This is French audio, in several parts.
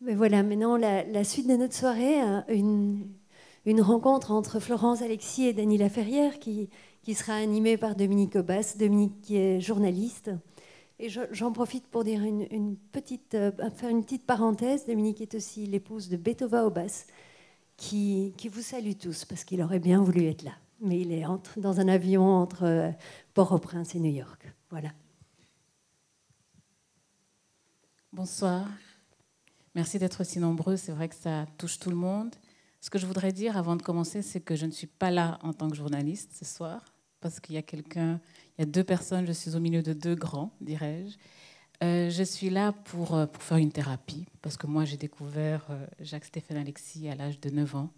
Mais voilà, maintenant la, suite de notre soirée, hein, une, rencontre entre Florence Alexis et Daniela Ferrière qui, sera animée par Dominique Aubas, Dominique qui est journaliste. Et j'en profite pour dire une, petite, euh, faire une petite parenthèse. Dominique est aussi l'épouse de Beethoven Aubas, qui, vous salue tous parce qu'il aurait bien voulu être là. Mais il est entre, dans un avion entre euh, Port-au-Prince et New York. Voilà. Bonsoir. Merci d'être si nombreux. C'est vrai que ça touche tout le monde. Ce que je voudrais dire avant de commencer, c'est que je ne suis pas là en tant que journaliste ce soir, parce qu'il y a quelqu'un, il y a deux personnes, je suis au milieu de deux grands, dirais-je. Euh, je suis là pour, euh, pour, faire une thérapie, parce que moi j'ai découvert euh, Jacques-Stéphane Alexis à l'âge de 9 ans.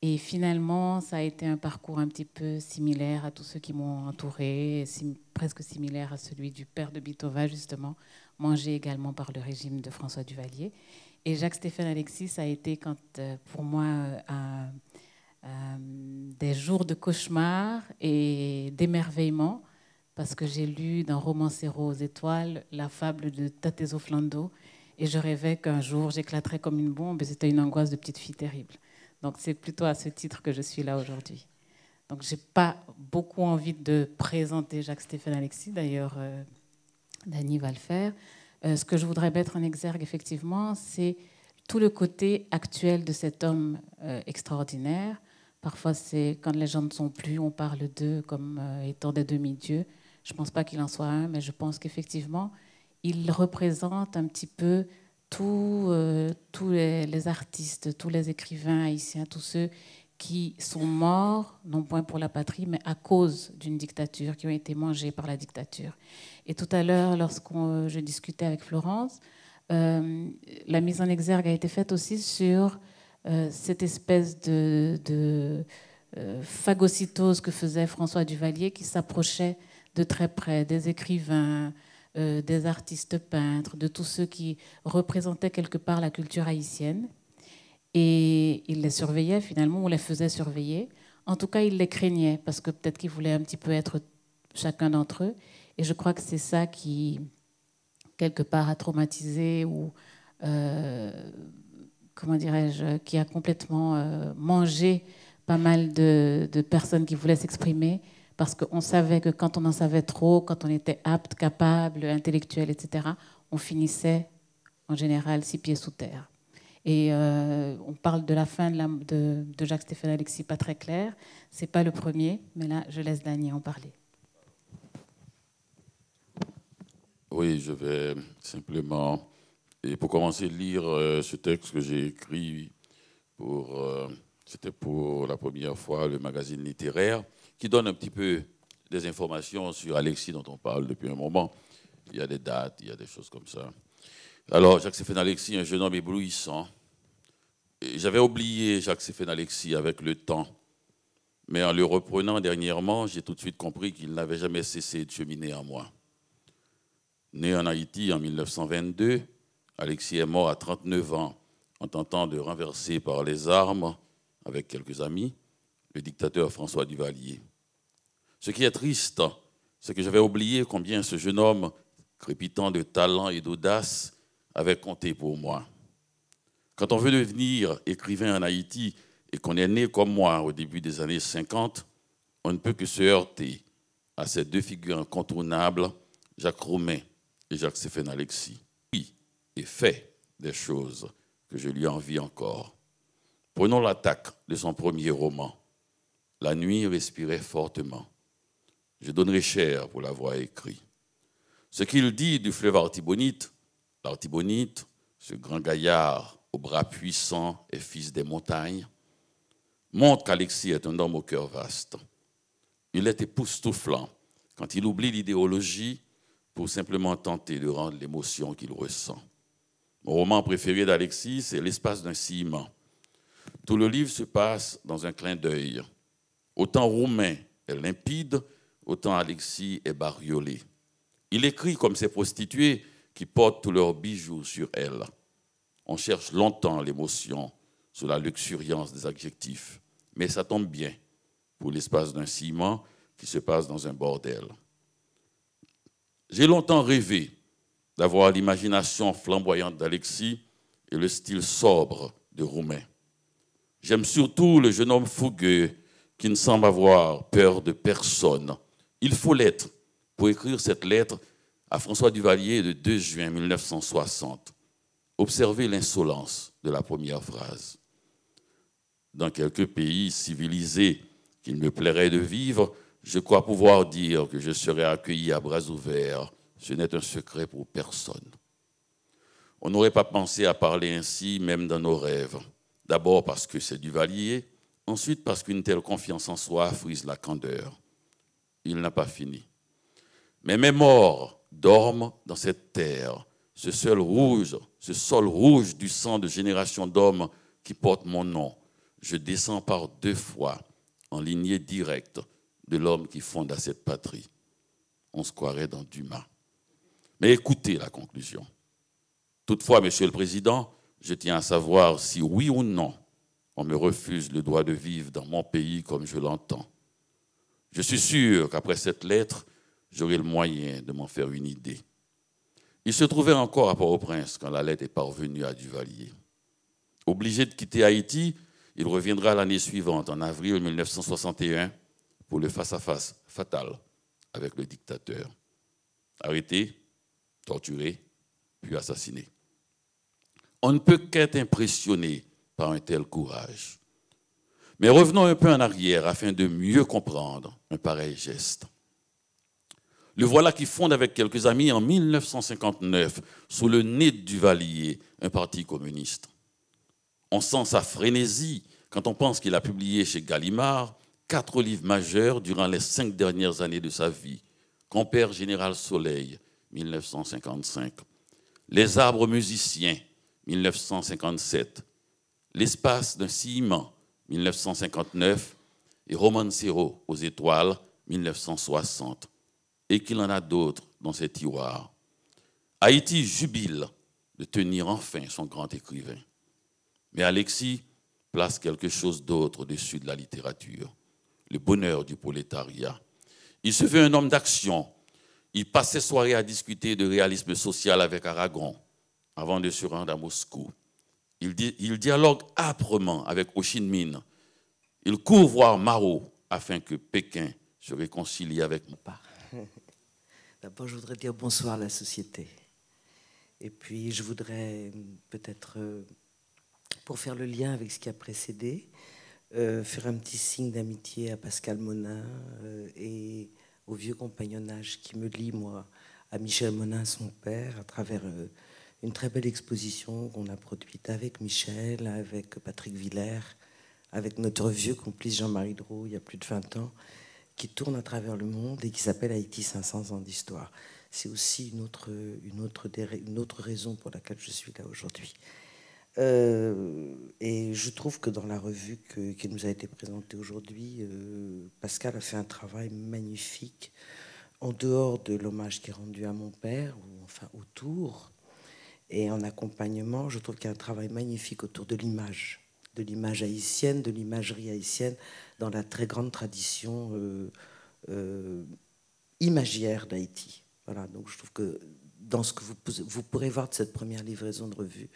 Et finalement, ça a été un parcours un petit peu similaire à tous ceux qui m'ont entouré, presque similaire à celui du père de Bitova, justement, mangé également par le régime de François Duvalier. Et Jacques-Stéphane Alexis, a été quand, euh, pour moi euh, euh, des jours de cauchemar et d'émerveillement, parce que j'ai lu dans Romancero aux étoiles la fable de Tatezo Flando, et je rêvais qu'un jour j'éclaterais comme une bombe, et c'était une angoisse de petite fille terrible. Donc c'est plutôt à ce titre que je suis là aujourd'hui. Donc j'ai pas beaucoup envie de présenter Jacques-Stéphane Alexis, d'ailleurs Dany va le faire. Euh, ce que je voudrais mettre en exergue, effectivement, c'est tout le côté actuel de cet homme euh, extraordinaire. Parfois, c'est quand les gens ne sont plus, on parle d'eux comme euh, étant des demi-dieux. Je ne pense pas qu'il en soit un, mais je pense qu'effectivement, il représente un petit peu tous les, les, artistes, tous les écrivains haïtiens, tous ceux qui sont morts, non point pour la patrie, mais à cause d'une dictature, qui ont été mangés par la dictature. Et tout à l'heure, lorsque euh, je discutais avec Florence, euh, la mise en exergue a été faite aussi sur euh, cette espèce de, phagocytose que faisait François Duvalier, qui s'approchait de très près des écrivains, des artistes peintres, de tous ceux qui représentaient quelque part la culture haïtienne et il les surveillait finalement, ou les faisait surveiller. En tout cas, il les craignait parce que peut-être qu'ils voulaient un petit peu être chacun d'entre eux. Et je crois que c'est ça qui, quelque part, a traumatisé ou, euh, comment dirais-je, qui a complètement euh, mangé pas mal de, de personnes qui voulaient s'exprimer parce qu'on savait que quand on en savait trop, quand on était apte, capable, intellectuel, etc., on finissait en général six pieds sous terre. Et euh, on parle de la fin de, de, Jacques-Stéphane Alexis, pas très clair. C'est pas le premier, mais là, je laisse Dany en parler. Oui, je vais simplement, et pour commencer, lire euh, ce texte que j'ai écrit pour, euh, c'était pour la première fois, le magazine littéraire, qui donne un petit peu des informations sur Alexis dont on parle depuis un moment. Il y a des dates, il y a des choses comme ça. Alors, Jacques-Stéphane Alexis, un jeune homme éblouissant, j'avais oublié Jacques-Séphène Alexis avec le temps, mais en le reprenant dernièrement, j'ai tout de suite compris qu'il n'avait jamais cessé de cheminer à moi. Né en Haïti en 1922, Alexis est mort à 39 ans en tentant de renverser par les armes, avec quelques amis, le dictateur François Duvalier. Ce qui est triste, c'est que j'avais oublié combien ce jeune homme, crépitant de talent et d'audace, avait compté pour moi. Quand on veut devenir écrivain en Haïti et qu'on est né comme moi au début des années 50, on ne peut que se heurter à ces deux figures incontournables, Jacques Romain et Jacques-Stéphane Alexis, Oui, et fait des choses que je lui envie encore. Prenons l'attaque de son premier roman. La nuit respirait fortement. Je donnerai cher pour l'avoir écrit. Ce qu'il dit du fleuve Artibonite, l'Artibonite, ce grand gaillard bras puissant et fils des montagnes. Montre qu'Alexis est un homme au cœur vaste. Il est époustouflant quand il oublie l'idéologie pour simplement tenter de rendre l'émotion qu'il ressent. Mon roman préféré d'Alexis, c'est L'espace d'un ciment. Tout le livre se passe dans un clin d'œil. Autant Roumain est limpide, autant Alexis est bariolé. Il écrit comme ces prostituées qui portent tous leurs bijoux sur elles. On cherche longtemps l'émotion sous la luxuriance des adjectifs, mais ça tombe bien pour l'espace d'un ciment qui se passe dans un bordel. J'ai longtemps rêvé d'avoir l'imagination flamboyante d'Alexis et le style sobre de Roumain. J'aime surtout le jeune homme fougueux qui ne semble avoir peur de personne. Il faut l'être pour écrire cette lettre à François Duvalier le 2 juin 1960. Observez l'insolence de la première phrase. Dans quelques pays civilisés qu'il me plairait de vivre, je crois pouvoir dire que je serai accueilli à bras ouverts. Ce n'est un secret pour personne. On n'aurait pas pensé à parler ainsi même dans nos rêves. D'abord parce que c'est du valier, ensuite parce qu'une telle confiance en soi frise la candeur. Il n'a pas fini. Mais mes morts dorment dans cette terre ce sol rouge, ce sol rouge du sang de génération d'hommes qui porte mon nom. Je descends par deux fois en lignée directe de l'homme qui fonde à cette patrie. On se croirait dans Dumas. Mais écoutez la conclusion. Toutefois, Monsieur le Président, je tiens à savoir si oui ou non on me refuse le droit de vivre dans mon pays comme je l'entends. Je suis sûr qu'après cette lettre, j'aurai le moyen de m'en faire une idée. Il se trouvait encore à Port-au-Prince quand la lettre est parvenue à Duvalier. Obligé de quitter Haïti, il reviendra l'année suivante, en avril 1961, pour le face-à-face -face fatal avec le dictateur. Arrêté, torturé, puis assassiné. On ne peut qu'être impressionné par un tel courage. Mais revenons un peu en arrière afin de mieux comprendre un pareil geste. Le voilà qui fonde avec quelques amis en 1959, sous le nez du Duvalier, un parti communiste. On sent sa frénésie quand on pense qu'il a publié chez Gallimard quatre livres majeurs durant les cinq dernières années de sa vie. Compère Général Soleil, 1955. Les arbres musiciens, 1957. L'espace d'un ciment, 1959. Et Romancero aux étoiles, 1960 et qu'il en a d'autres dans ses tiroirs. Haïti jubile de tenir enfin son grand écrivain. Mais Alexis place quelque chose d'autre au-dessus de la littérature, le bonheur du prolétariat. Il se fait un homme d'action. Il passe ses soirées à discuter de réalisme social avec Aragon avant de se rendre à Moscou. Il, dialogue âprement avec Ho Chi Il court voir Mao afin que Pékin se réconcilie avec mon père. D'abord, je voudrais dire bonsoir à la société. Et puis, je voudrais euh, peut-être, euh, pour faire le lien avec ce qui a précédé, euh, faire un petit signe d'amitié à Pascal Monin et au vieux compagnonnage qui me lie, moi, à Michel Monin, son père, à travers une très belle exposition qu'on a produite avec Michel, avec Patrick Villers, avec notre vieux complice Jean-Marie Drou, il y a plus de 20 ans, qui tourne à travers le monde et qui s'appelle Haïti 500 ans d'histoire. C'est aussi une autre, une, autre, raison pour laquelle je suis là aujourd'hui. Euh, et je trouve que dans la revue qui nous a été présentée aujourd'hui, euh, Pascal a fait un travail magnifique en dehors de l'hommage qui est rendu à mon père, ou enfin autour, et en accompagnement, je trouve qu'il y a un travail magnifique autour de l'image de l'image haïtienne, de l'imagerie haïtienne, dans la très grande tradition euh, euh, imagière d'Haïti. Voilà, donc je trouve que dans ce que vous, vous pourrez voir de cette première livraison de revue,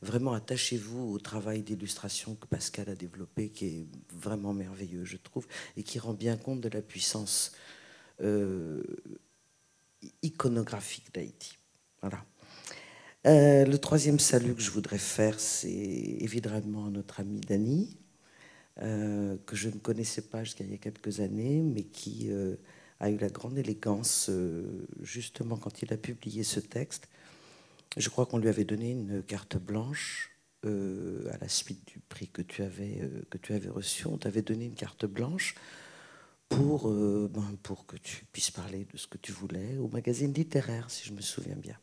vraiment attachez-vous au travail d'illustration que Pascal a développé, qui est vraiment merveilleux, je trouve, et qui rend bien compte de la puissance euh, iconographique d'Haïti. Voilà. Euh, le troisième salut que je voudrais faire, c'est évidemment à notre ami Dany, euh, que je ne connaissais pas jusqu'à il y a quelques années, mais qui euh, a eu la grande élégance, justement quand il a publié ce texte. Je crois qu'on lui avait donné une carte blanche à la suite du prix que tu avais, que tu avais reçu. On t'avait donné une carte blanche pour, ben, pour que tu puisses parler de ce que tu voulais au magazine littéraire, si je me souviens bien.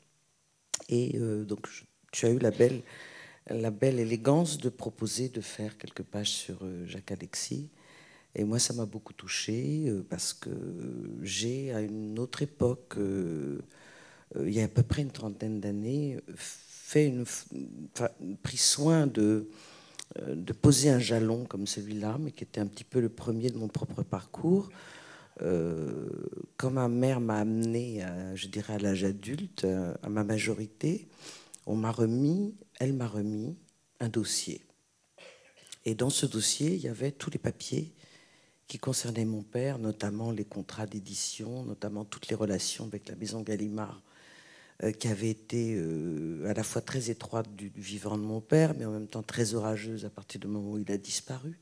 Et euh, donc, tu as eu la belle, la belle élégance de proposer de faire quelques pages sur euh, Jacques Alexis. Et moi, ça m'a beaucoup touchée euh, parce que j'ai, à une autre époque, il y a à peu près une trentaine d'années, fait une, pris soin de, de poser un jalon comme celui-là, mais qui était un petit peu le premier de mon propre parcours. Euh, quand ma mère m'a amené je dirais à l'âge adulte, euh, à ma majorité, on m'a remis, elle m'a remis un dossier. Et dans ce dossier, il y avait tous les papiers qui concernaient mon père, notamment les contrats d'édition, notamment toutes les relations avec la maison Gallimard, euh, qui avait été à la fois très étroite du, vivant de mon père, mais en même temps très orageuse à partir du moment où il a disparu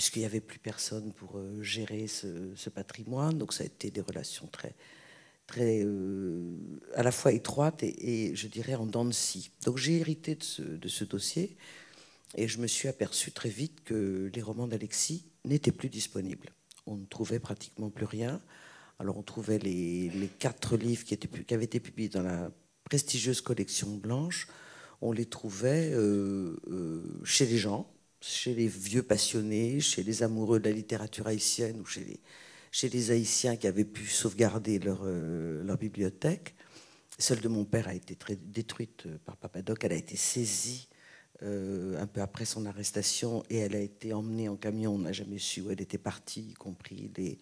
puisqu'il n'y avait plus personne pour euh, gérer ce, patrimoine. Donc ça a été des relations très, très euh, à la fois étroites et, je dirais en dents de Donc j'ai hérité de ce, dossier et je me suis aperçu très vite que les romans d'Alexis n'étaient plus disponibles. On ne trouvait pratiquement plus rien. Alors on trouvait les, quatre livres qui, étaient, avaient été publiés dans la prestigieuse collection blanche, on les trouvait euh, chez les gens, chez les vieux passionnés, chez les amoureux de la littérature haïtienne ou chez les, haïtiens qui avaient pu sauvegarder euh, leur, bibliothèque. Celle de mon père a été détruite euh, par Papadoc, elle a été saisie euh, un peu après son arrestation et elle a été emmenée en camion. On n'a jamais su où elle était partie, y compris les,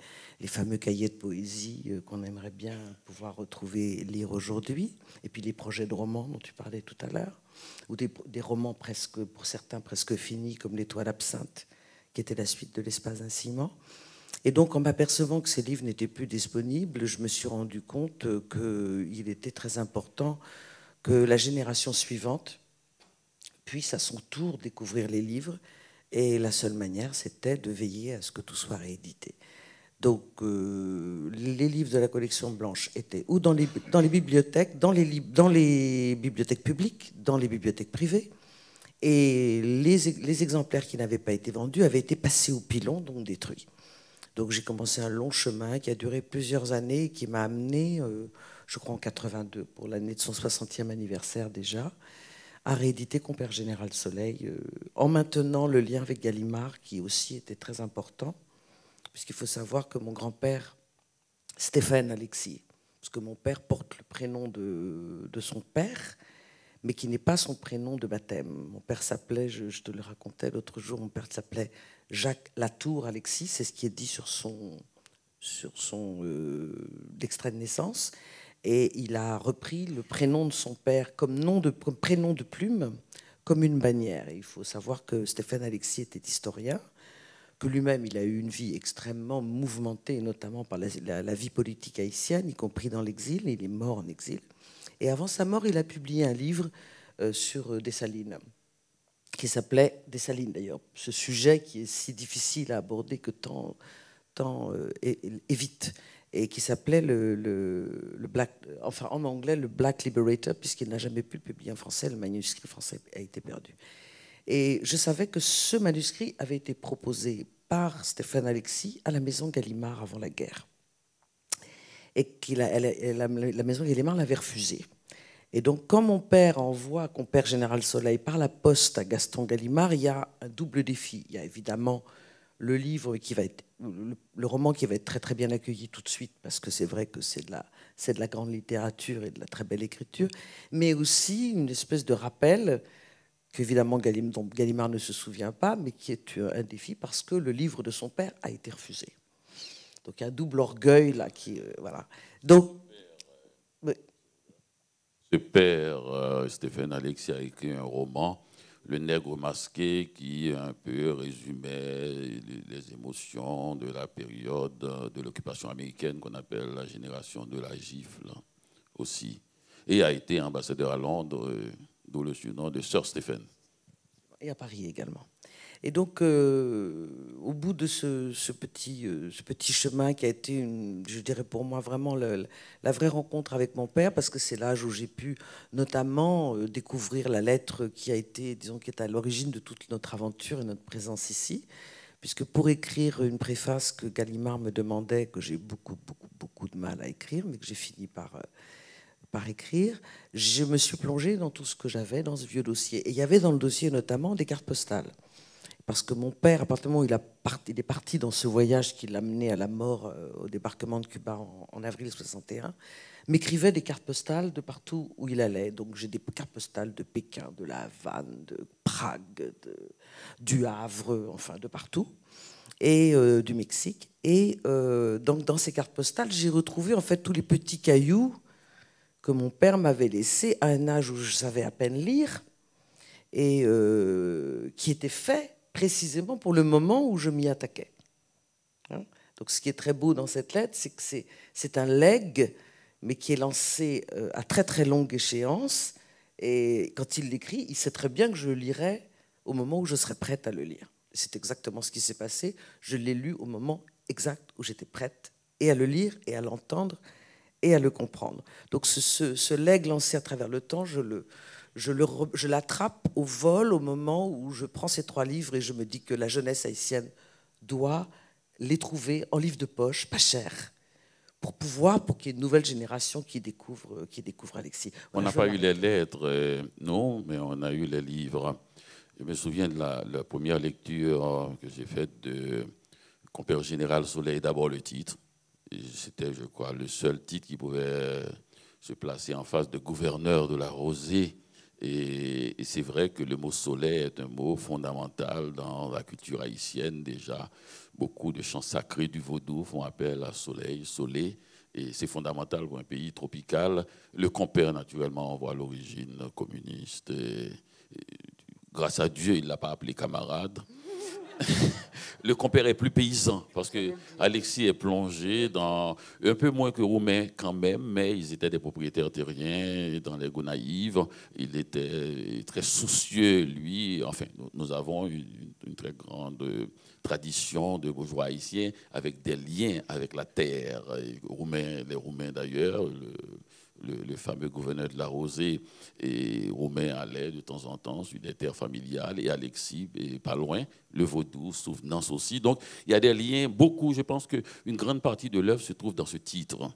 fameux cahiers de poésie euh, qu'on aimerait bien pouvoir retrouver, lire aujourd'hui. Et puis les projets de romans dont tu parlais tout à l'heure, ou des, romans presque, pour certains presque finis, comme L'étoile absinthe, qui était la suite de L'espace d'un ciment. Et donc, en m'apercevant que ces livres n'étaient plus disponibles, je me suis rendu compte euh, qu'il était très important que la génération suivante, puisse à son tour découvrir les livres. Et la seule manière, c'était de veiller à ce que tout soit réédité. Donc, euh, les livres de la collection blanche étaient ou dans les, bibliothèques, dans les, bibliothèques publiques, dans les bibliothèques privées. Et les, exemplaires qui n'avaient pas été vendus avaient été passés au pilon, donc détruits. Donc, j'ai commencé un long chemin qui a duré plusieurs années qui m'a amené, euh, je crois, en 82, pour l'année de son 60e anniversaire déjà à rééditer Compère Général Soleil, euh, en maintenant le lien avec Gallimard, qui aussi était très important, puisqu'il faut savoir que mon grand-père, Stéphane Alexis, parce que mon père porte le prénom de, son père, mais qui n'est pas son prénom de baptême. Mon père s'appelait, je, te le racontais l'autre jour, mon père s'appelait Jacques Latour Alexis, c'est ce qui est dit sur son, sur son euh, extrait de naissance et il a repris le prénom de son père comme, nom de, prénom de plume, comme une bannière. il faut savoir que Stéphane Alexis était historien, que lui-même il a eu une vie extrêmement mouvementée, notamment par la, vie politique haïtienne, y compris dans l'exil. Il est mort en exil. Et avant sa mort, il a publié un livre euh, sur euh, Dessalines, qui s'appelait Dessalines d'ailleurs, ce sujet qui est si difficile à aborder que tant, euh, évite et qui s'appelait le, le, le, Black, enfin en anglais le Black Liberator, puisqu'il n'a jamais pu le publier en français, le manuscrit français a été perdu. Et je savais que ce manuscrit avait été proposé par Stéphane Alexis à la maison Gallimard avant la guerre, et que la, la maison Gallimard l'avait refusé. Et donc, quand mon père envoie qu'on père Général Soleil par la poste à Gaston Gallimard, il y a un double défi. Il y a évidemment le livre qui va être le, roman qui va être très très bien accueilli tout de suite, parce que c'est vrai que c'est de, la, c'est de la grande littérature et de la très belle écriture, mais aussi une espèce de rappel dont Gallimard ne se souvient pas, mais qui est un défi parce que le livre de son père a été refusé. Donc il y a un double orgueil là qui... Euh, voilà. Donc... ses père euh, Stéphane Alexis a écrit un roman le nègre masqué qui un peu résumait les émotions de la période de l'occupation américaine qu'on appelle la génération de la gifle aussi, et a été ambassadeur à Londres, euh, d'où le surnom de Sir Stephen. Et à Paris également. Et donc, euh, au bout de euh, ce, petit, chemin qui a été, je dirais pour moi, vraiment la vraie rencontre avec mon père, parce que c'est l'âge où j'ai pu notamment euh, découvrir la lettre qui a été, disons, qui est à l'origine de toute notre aventure et notre présence ici, puisque pour écrire une préface que Gallimard me demandait, que j'ai beaucoup, beaucoup, beaucoup de mal à écrire, mais que j'ai fini par par écrire, je me suis plongée dans tout ce que j'avais dans ce vieux dossier. Et il y avait dans le dossier notamment des cartes postales parce que mon père, à partir du moment où il, a est parti dans ce voyage qui l'a mené à la mort euh, au débarquement de Cuba en, avril 61, m'écrivait des cartes postales de partout où il allait. Donc j'ai des cartes postales de Pékin, de La Havane, de Prague, de, du Havre, enfin de partout, et euh, du Mexique. Et euh, donc dans ces cartes postales, j'ai retrouvé en fait tous les petits cailloux que mon père m'avait laissés à un âge où je savais à peine lire et qui étaient faits précisément pour le moment où je m'y attaquais. Hein? Donc ce qui est très beau dans cette lettre, c'est que c'est un leg, mais qui est lancé euh, à très très longue échéance. Et quand il l'écrit, il sait très bien que je le lirai au moment où je serai prête à le lire. C'est exactement ce qui s'est passé. Je l'ai lu au moment exact où j'étais prête et à le lire et à l'entendre et à le comprendre. Donc ce, ce, ce leg lancé à travers le temps, je le, je l'attrape au vol au moment où je prends ces trois livres et je me dis que la jeunesse haïtienne doit les trouver en livre de poche, pas cher, pour pouvoir, pour qu'il y ait une nouvelle génération qui découvre, qui découvre Alexis. On n'a pas eu les lettres, euh, non, mais on a eu les livres. Je me souviens de la, la première lecture que j'ai faite de Compère Général Soleil, d'abord le titre. C'était, je crois, le seul titre qui pouvait euh, se placer en face de gouverneur de la Rosée et, c'est vrai que le mot soleil est un mot fondamental dans la culture haïtienne déjà. Beaucoup de chants sacrés du vaudou font appel à soleil, soleil, et c'est fondamental pour un pays tropical. Le compère, naturellement, on voit l'origine communiste. grâce à Dieu, il ne l'a pas appelé camarade. le compère est plus paysan parce que Alexis est plongé dans un peu moins que Roumain quand même, mais ils étaient des propriétaires terriens dans les Gonaïves. Il était très soucieux, lui. Enfin, nous, avons une, très grande tradition de bourgeois haïtiens avec des liens avec la terre. les Roumains d'ailleurs, le, le, fameux gouverneur de la Rosée, et Romain allait de temps en temps sur des terres et Alexis, pas loin, le Vaudou, Souvenance aussi. Donc il y a des liens, beaucoup, je pense qu'une grande partie de l'œuvre se trouve dans ce titre. Hein.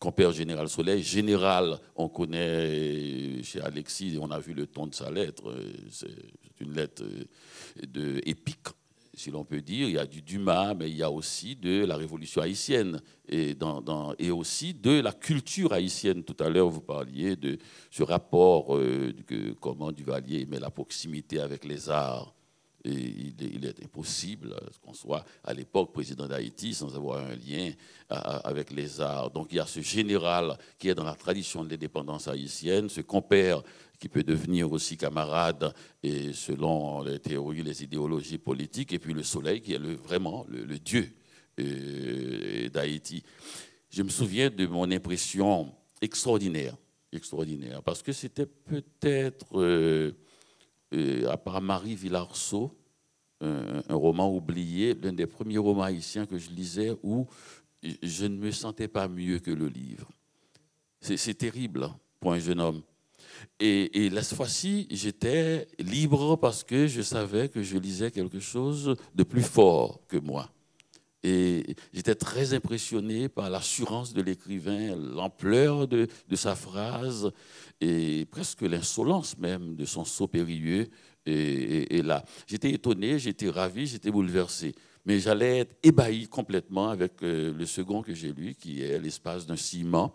Compère Général Soleil, Général, on connaît chez Alexis, et on a vu le ton de sa lettre, euh, c'est une lettre euh, de épique si l'on peut dire, il y a du Dumas, mais il y a aussi de la révolution haïtienne et, aussi de la culture haïtienne. Tout à l'heure, vous parliez de ce rapport euh, comment Duvalier met la proximité avec les arts il, est, impossible qu'on soit à l'époque président d'Haïti sans avoir un lien euh, euh, avec les arts. Donc il y a ce général qui est dans la tradition de l'indépendance haïtienne, ce compère qui peut devenir aussi camarade et selon les théories, les idéologies politiques, et puis le soleil qui est vraiment le, dieu euh, d'Haïti. Je me souviens de mon impression extraordinaire, extraordinaire, parce que c'était peut-être euh, à part Marie Villarceau, un, roman oublié, l'un des premiers romans haïtiens que je lisais où je ne me sentais pas mieux que le livre. C'est terrible hein, pour un jeune homme. Et, et fois-ci, j'étais libre parce que je savais que je lisais quelque chose de plus fort que moi. Et j'étais très impressionné par l'assurance de l'écrivain, l'ampleur de, sa phrase et presque l'insolence même de son saut périlleux. Et, là, j'étais étonné, j'étais ravi, j'étais bouleversé. Mais j'allais être ébahi complètement avec euh, le second que j'ai lu, qui est l'espace d'un ciment,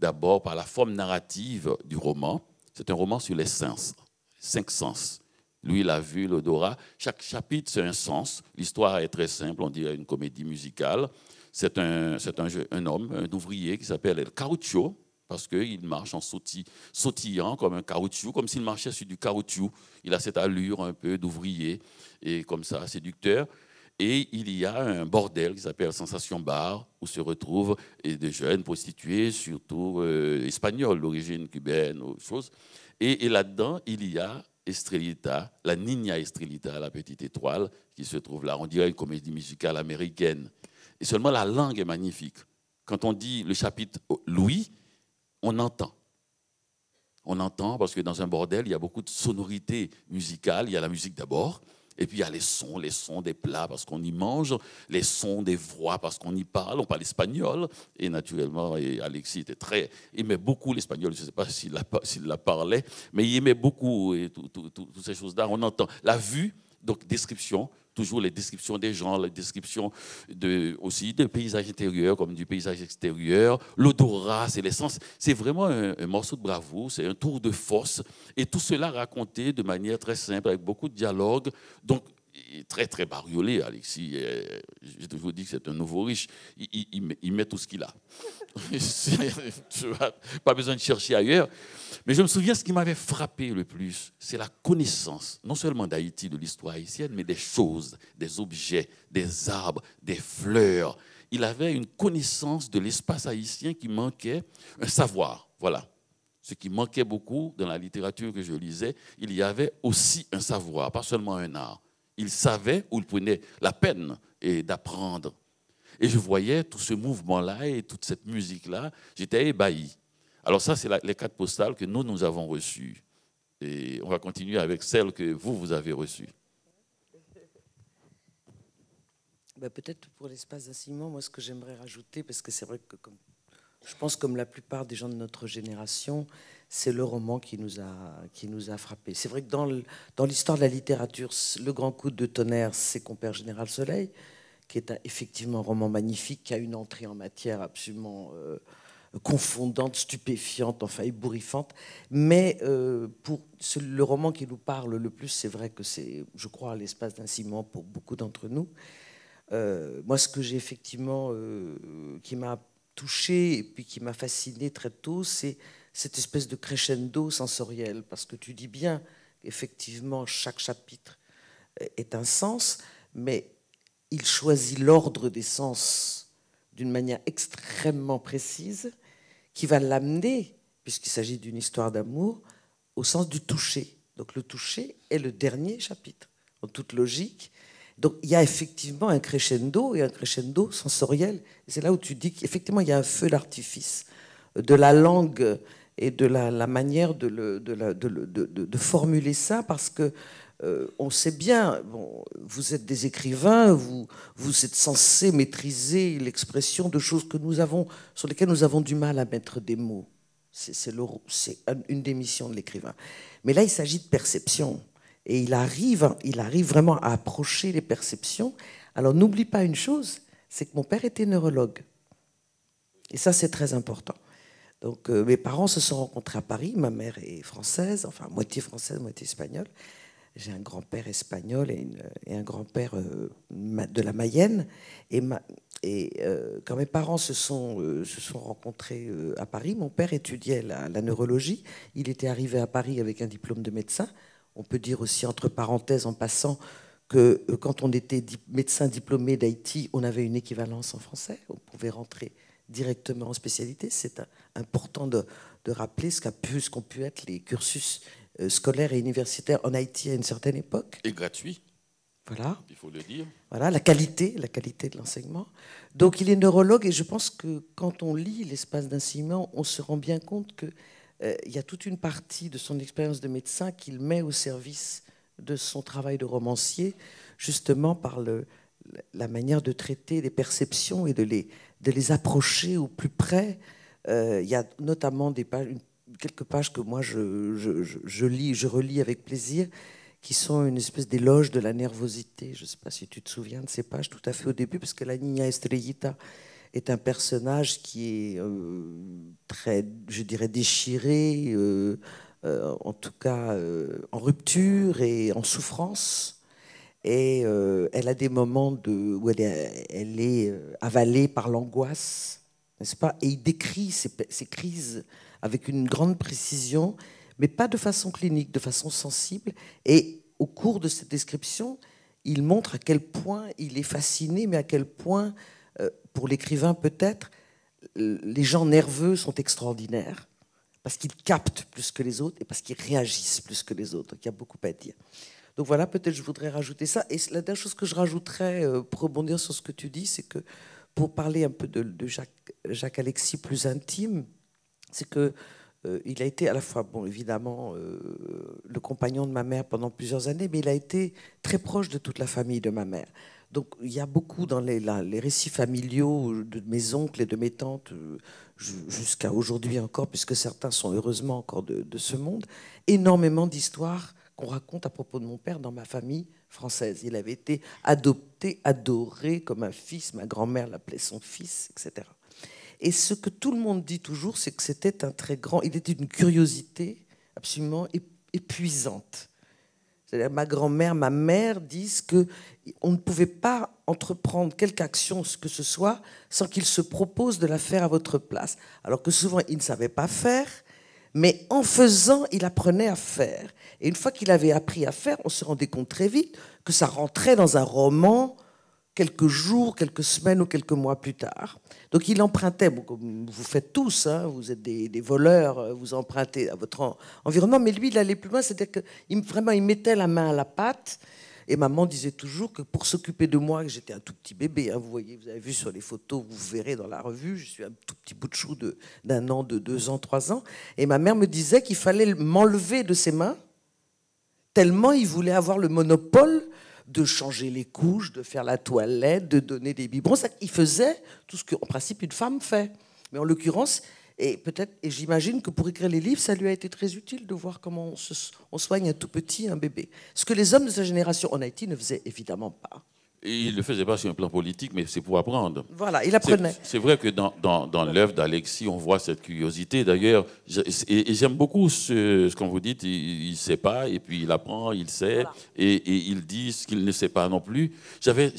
d'abord par la forme narrative du roman. C'est un roman sur les sens, cinq sens. Lui, il a vu l'odorat. Chaque chapitre, c'est un sens. L'histoire est très simple, on dirait une comédie musicale. C'est un, un, un, homme, un ouvrier qui s'appelle El Caucho, parce qu'il marche en sautillant comme un caoutchouc, comme s'il marchait sur du caoutchouc. Il a cette allure un peu d'ouvrier, et comme ça, séducteur. Et il y a un bordel qui s'appelle Sensation Bar, où se retrouvent des jeunes prostituées, surtout espagnols euh, espagnoles d'origine cubaine, ou choses. Et, et là-dedans, il y a Estrellita, la Nina Estrellita, la petite étoile qui se trouve là. On dirait une comédie musicale américaine. Et seulement la langue est magnifique. Quand on dit le chapitre Louis, on entend. On entend parce que dans un bordel, il y a beaucoup de sonorités musicales. Il y a la musique d'abord, et puis il y a les sons, les sons des plats parce qu'on y mange, les sons des voix parce qu'on y parle, on parle espagnol. Et naturellement, et Alexis était très, il aimait beaucoup l'espagnol, je ne sais pas s'il la, la, parlait, mais il aimait beaucoup et toutes ces choses-là. On entend la vue, donc description, toujours les descriptions des gens, les descriptions aussi des paysages intérieurs comme du paysage extérieur, l'odorat, c'est l'essence. C'est vraiment un, morceau de bravoure, c'est un tour de force. Et tout cela raconté de manière très simple, avec beaucoup de dialogue. Donc, est très, très bariolé, Alexis. Euh, j'ai toujours dit que c'est un nouveau riche. Il, met, il met, tout ce qu'il a. pas besoin de chercher ailleurs. Mais je me souviens, ce qui m'avait frappé le plus, c'est la connaissance, non seulement d'Haïti, de l'histoire haïtienne, mais des choses, des objets, des arbres, des fleurs. Il avait une connaissance de l'espace haïtien qui manquait, un savoir. Voilà ce qui manquait beaucoup dans la littérature que je lisais, il y avait aussi un savoir, pas seulement un art il savait où il prenait la peine d'apprendre. Et je voyais tout ce mouvement-là et toute cette musique-là, j'étais ébahi. Alors ça, c'est les quatre postales que nous, nous avons reçues. Et on va continuer avec celles que vous, vous avez reçues. Ben, peut-être pour l'espace d'un moi, ce que j'aimerais rajouter, parce que c'est vrai que comme, je pense comme la plupart des gens de notre génération, c'est le roman qui nous a, qui nous a frappés. C'est vrai que dans l'histoire de la littérature, le grand coup de tonnerre, c'est Compère Général Soleil, qui est effectivement un roman magnifique, qui a une entrée en matière absolument euh, confondante, stupéfiante, enfin ébouriffante. Mais euh, pour le roman qui nous parle le plus, c'est vrai que c'est, je crois, l'espace d'un ciment pour beaucoup d'entre nous. Euh, moi, ce que j'ai effectivement, qui m'a touché et puis qui m'a fasciné très tôt, c'est cette espèce de crescendo sensoriel, parce que tu dis bien, effectivement, chaque chapitre est un sens, mais il choisit l'ordre des sens d'une manière extrêmement précise, qui va l'amener, puisqu'il s'agit d'une histoire d'amour, au sens du toucher. Donc le toucher est le dernier chapitre, en toute logique. Donc il y a effectivement un crescendo et un crescendo sensoriel. C'est là où tu dis qu'effectivement il y a un feu d'artifice de la langue et de la, manière de, formuler ça, parce que euh, on sait bien, bon, vous êtes des écrivains, vous, vous êtes censés maîtriser l'expression de choses que nous avons, sur lesquelles nous avons du mal à mettre des mots. C'est une des missions de l'écrivain. Mais là, il s'agit de perception. Et il arrive, il arrive vraiment à approcher les perceptions. Alors n'oublie pas une chose, c'est que mon père était neurologue. Et ça, c'est très important. Donc euh, mes parents se sont rencontrés à Paris. Ma mère est française, enfin moitié française, moitié espagnole. J'ai un grand-père espagnol et, un grand-père euh, de la Mayenne. Et, euh, quand mes parents se sont, rencontrés à Paris, mon père étudiait la neurologie. Il était arrivé à Paris avec un diplôme de médecin. On peut dire aussi, entre parenthèses, en passant, que quand on était médecin diplômé d'Haïti, on avait une équivalence en français. On pouvait rentrer directement en spécialité. C'est important de, rappeler ce qu'ont pu, pu, être les cursus euh, scolaires et universitaires en Haïti à une certaine époque. Et gratuit. Voilà. Il faut le dire. Voilà, la qualité, la qualité de l'enseignement. Donc il est neurologue et je pense que quand on lit l'espace d'enseignement, on se rend bien compte qu'il euh, y a toute une partie de son expérience de médecin qu'il met au service de son travail de romancier, justement par la manière de traiter les perceptions et de les de les approcher au plus près. Euh, il y a notamment quelques pages que moi je, lis, je relis avec plaisir, qui sont une espèce d'éloge de la nervosité. Je ne sais pas si tu te souviens de ces pages tout à fait au début, parce que la Nina Estrellita est un personnage qui est euh, très, je dirais, déchiré, euh, en tout cas en rupture et en souffrance et euh, elle a des moments de, où elle est, euh, avalée par l'angoisse, n'est-ce pas Et il décrit ces, crises avec une grande précision, mais pas de façon clinique, de façon sensible. Et au cours de cette description, il montre à quel point il est fasciné, mais à quel point, euh, pour l'écrivain peut-être, les gens nerveux sont extraordinaires, parce qu'ils captent plus que les autres et parce qu'ils réagissent plus que les autres. Il y a beaucoup à dire. Donc voilà, peut-être je voudrais rajouter ça. Et la dernière chose que je rajouterais, euh, pour rebondir sur ce que tu dis, c'est que pour parler un peu de, Jacques, Alexis plus intime, c'est que euh, il a été à la fois, bon, évidemment, euh, le compagnon de ma mère pendant plusieurs années, mais il a été très proche de toute la famille de ma mère. Donc il y a beaucoup dans les, récits familiaux de mes oncles et de mes tantes, jusqu'à aujourd'hui encore, puisque certains sont heureusement encore de ce monde, énormément d'histoires qu'on raconte à propos de mon père dans ma famille française. Il avait été adopté, adoré comme un fils, ma grand-mère l'appelait son fils, etc. Et ce que tout le monde dit toujours, c'est que c'était un très grand, il était une curiosité absolument épuisante. C'est-à-dire, Ma grand-mère, ma mère disent que on ne pouvait pas entreprendre quelque action, ce que ce soit, sans qu'il se propose de la faire à votre place. Alors que souvent, il ne savait pas faire, mais en faisant, il apprenait à faire. Et une fois qu'il avait appris à faire, on se rendait compte très vite que ça rentrait dans un roman quelques jours, quelques semaines ou quelques mois plus tard. Donc il empruntait, comme vous faites tous, hein, vous êtes des, voleurs, euh, vous empruntez à votre environnement, mais lui, il allait plus loin, c'est-à-dire qu'il vraiment, il mettait la main à la pâte, et maman disait toujours que pour s'occuper de moi, que j'étais un tout petit bébé, hein, vous voyez, vous avez vu sur les photos, vous verrez dans la revue, je suis un tout petit bout de chou d'un an, de deux ans, trois ans. Et ma mère me disait qu'il fallait m'enlever de ses mains, tellement il voulait avoir le monopole de changer les couches, de faire la toilette, de donner des biberons. Il faisait tout ce qu'en principe une femme fait. Mais en l'occurrence, et peut-être, et j'imagine que pour écrire les livres, ça lui a été très utile de voir comment on, soigne un tout petit, un bébé. Ce que les hommes de sa génération en Haïti ne faisaient évidemment pas. Et il ne le faisait pas sur un plan politique, mais c'est pour apprendre. Voilà, il apprenait. C'est vrai que dans, dans, l'œuvre d'Alexis, on voit cette curiosité. D'ailleurs, et, j'aime beaucoup ce, qu'on vous dit. Il ne sait pas, et puis il apprend, il sait, et, et, il dit ce qu'il ne sait pas non plus. J'avais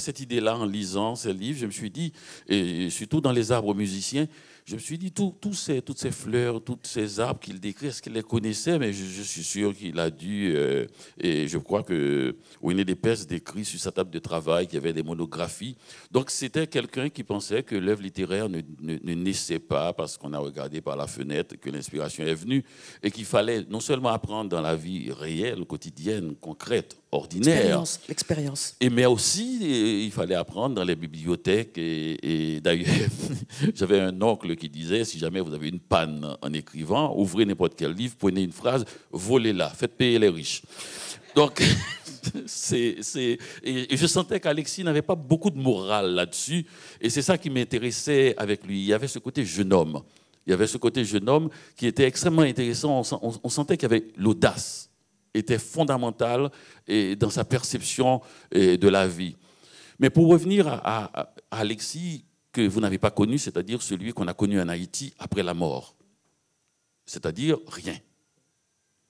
cette idée-là en lisant ce livres. Je me suis dit, et surtout dans Les Arbres musiciens, je me suis dit, tout, ces, toutes ces fleurs, tous ces arbres qu'il décrit, est-ce qu'il les connaissait Mais je, suis sûr qu'il a dû, euh, et je crois que Winnie Depes décrit sur sa table de travail qu'il y avait des monographies. Donc c'était quelqu'un qui pensait que l'œuvre littéraire ne, ne, naissait pas parce qu'on a regardé par la fenêtre que l'inspiration est venue, et qu'il fallait non seulement apprendre dans la vie réelle, quotidienne, concrète, ordinaire. L'expérience. Et mais aussi, eh, il fallait apprendre dans les bibliothèques. Et, d'ailleurs, j'avais un oncle qui disait si jamais vous avez une panne en écrivant, ouvrez n'importe quel livre, prenez une phrase, volez-la, faites payer les riches. Donc, c'est, et je sentais qu'Alexis n'avait pas beaucoup de morale là-dessus. Et c'est ça qui m'intéressait avec lui. Il y avait ce côté jeune homme. Il y avait ce côté jeune homme qui était extrêmement intéressant. On, on sentait qu'il y avait l'audace était fondamentale et dans sa perception de la vie. Mais pour revenir à, à Alexis, que vous n'avez pas connu, c'est-à-dire celui qu'on a connu en Haïti après la mort, c'est-à-dire rien.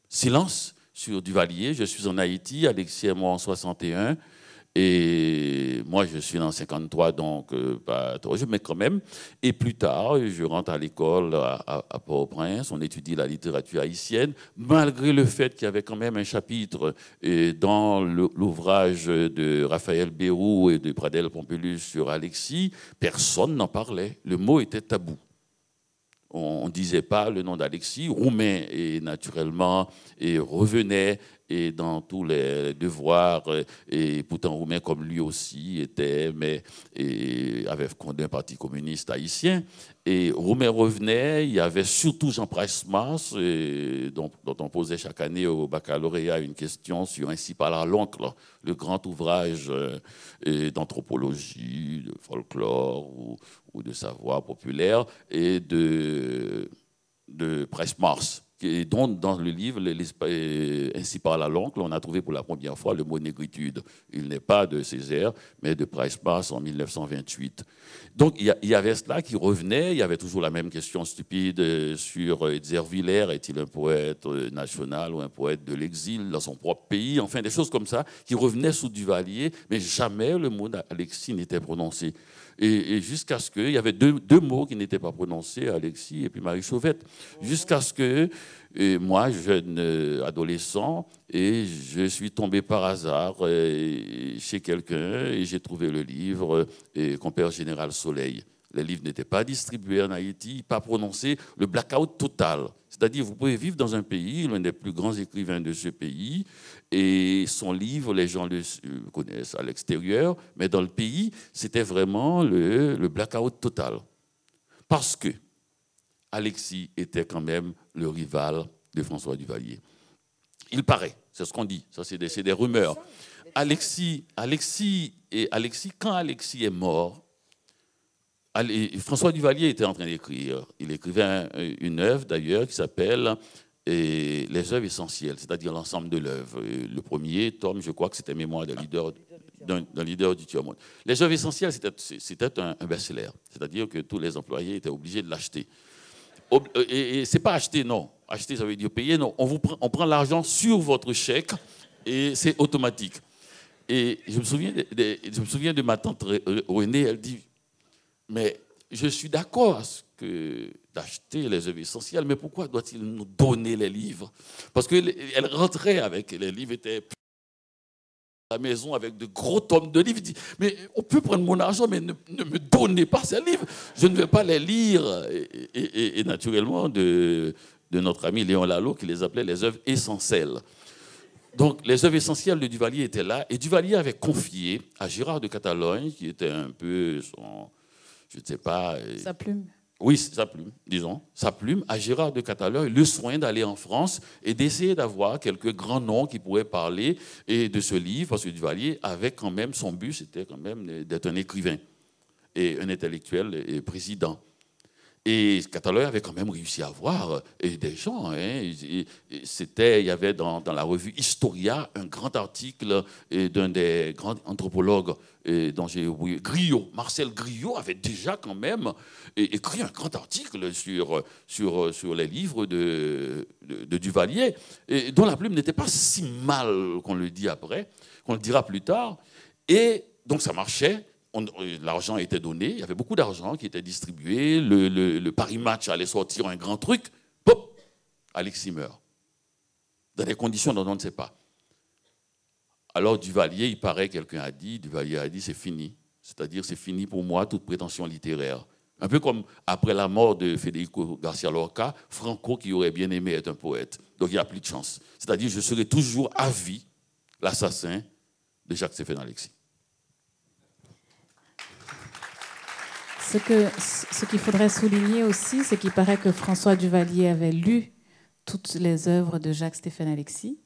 Silence sur Duvalier, je suis en Haïti, Alexis est mort en 61, et moi, je suis en 53, donc euh, pas trop, mais quand même. Et plus tard, je rentre à l'école à, Port-au-Prince, on étudie la littérature haïtienne, malgré le fait qu'il y avait quand même un chapitre euh, dans l'ouvrage de Raphaël Bérou et de Pradel Pompelus sur Alexis, personne n'en parlait. Le mot était tabou on ne disait pas le nom d'Alexis. Roumain, et naturellement, et revenait et dans tous les devoirs. Euh, et pourtant, Roumain, comme lui aussi, était, mais avait fondé un parti communiste haïtien. Et Roumain revenait, il y avait surtout Jean presse mars dont, on posait chaque année au baccalauréat une question sur Ainsi par l'oncle, le grand ouvrage euh, d'anthropologie, de folklore ou, de savoir populaire, et de, de mars et dont dans le livre, euh, ainsi par la l'oncle, on a trouvé pour la première fois le mot négritude. Il n'est pas de Césaire, mais de Price-Pass en 1928. Donc il y, avait cela qui revenait, il y avait toujours la même question stupide euh, sur euh, Edzer Villers, est-il un poète national ou un poète de l'exil dans son propre pays, enfin des choses comme ça, qui revenaient sous Duvalier, mais jamais le mot Alexis n'était prononcé et, jusqu'à ce qu'il y avait deux, mots qui n'étaient pas prononcés, Alexis et puis Marie Chauvette, jusqu'à ce que moi, jeune euh, adolescent, et je suis tombé par hasard euh, chez quelqu'un et j'ai trouvé le livre euh, et Compère Général Soleil. Les livres n'étaient pas distribués en Haïti, pas prononcé, le blackout total. C'est-à-dire, vous pouvez vivre dans un pays, l'un des plus grands écrivains de ce pays, et son livre, les gens le euh, connaissent à l'extérieur, mais dans le pays, c'était vraiment le, blackout total. Parce que Alexis était quand même le rival de François Duvalier. Il paraît, c'est ce qu'on dit, ça c'est des, des rumeurs. Alexis, Alexis, et Alexis, quand Alexis est mort, François Duvalier était en train d'écrire. Il écrivait une œuvre d'ailleurs qui s'appelle Les œuvres essentielles, c'est-à-dire l'ensemble de l'œuvre. Le premier tome, je crois que c'était Mémoire d'un leader, du tiers-monde. Les œuvres essentielles, c'était, un, un best cest c'est-à-dire que tous les employés étaient obligés de l'acheter. Euh, et, c'est pas acheter, non. Acheter, ça veut dire payer, non. On, prend, l'argent sur votre chèque et c'est automatique. Et je me souviens je me souviens de ma tante Renée, elle dit mais je suis d'accord que d'acheter les œuvres essentielles, mais pourquoi doit-il nous donner les livres Parce qu'elle rentrait avec les livres, était à la maison avec de gros tomes de livres. Il dit, mais on peut prendre mon argent, mais ne, me donnez pas ces livres. Je ne vais pas les lire. Et, naturellement, de, de notre ami Léon Lalo, qui les appelait les œuvres essentielles. Donc, les œuvres essentielles de Duvalier étaient là, et Duvalier avait confié à Gérard de Catalogne, qui était un peu son, je ne sais pas. Euh, sa plume. Oui, sa plume, disons, sa plume à Gérard de Catalogne le soin d'aller en France et d'essayer d'avoir quelques grands noms qui pourraient parler et de ce livre, parce que Duvalier avait quand même son but, c'était quand même d'être un écrivain et un intellectuel et président. Et Catalogne avait quand même réussi à voir euh, des gens. Hein, c'était, il y avait dans, la revue Historia un grand article d'un des grands anthropologues dont j'ai oublié, Marcel Griot avait déjà quand même écrit un grand article sur, sur, sur les livres de, de, Duvalier, et dont la plume n'était pas si mal qu'on le dit après, qu'on le dira plus tard. Et donc ça marchait. Euh, l'argent était donné, il y avait beaucoup d'argent qui était distribué, le, Paris Match allait sortir un grand truc, pop, Alexis meurt. Dans des conditions dont on ne sait pas. Alors Duvalier, il paraît, quelqu'un a dit, Duvalier a dit, c'est fini. C'est-à-dire, c'est fini pour moi toute prétention littéraire. Un peu comme après la mort de Federico Garcia Lorca, Franco, qui aurait bien aimé être un poète. Donc il n'y a plus de chance. C'est-à-dire, je serai toujours à vie l'assassin de Jacques-Stéphane Alexis. Ce qu'il faudrait souligner aussi, c'est qu'il paraît que François Duvalier avait lu toutes les œuvres de Jacques-Stéphane Alexis.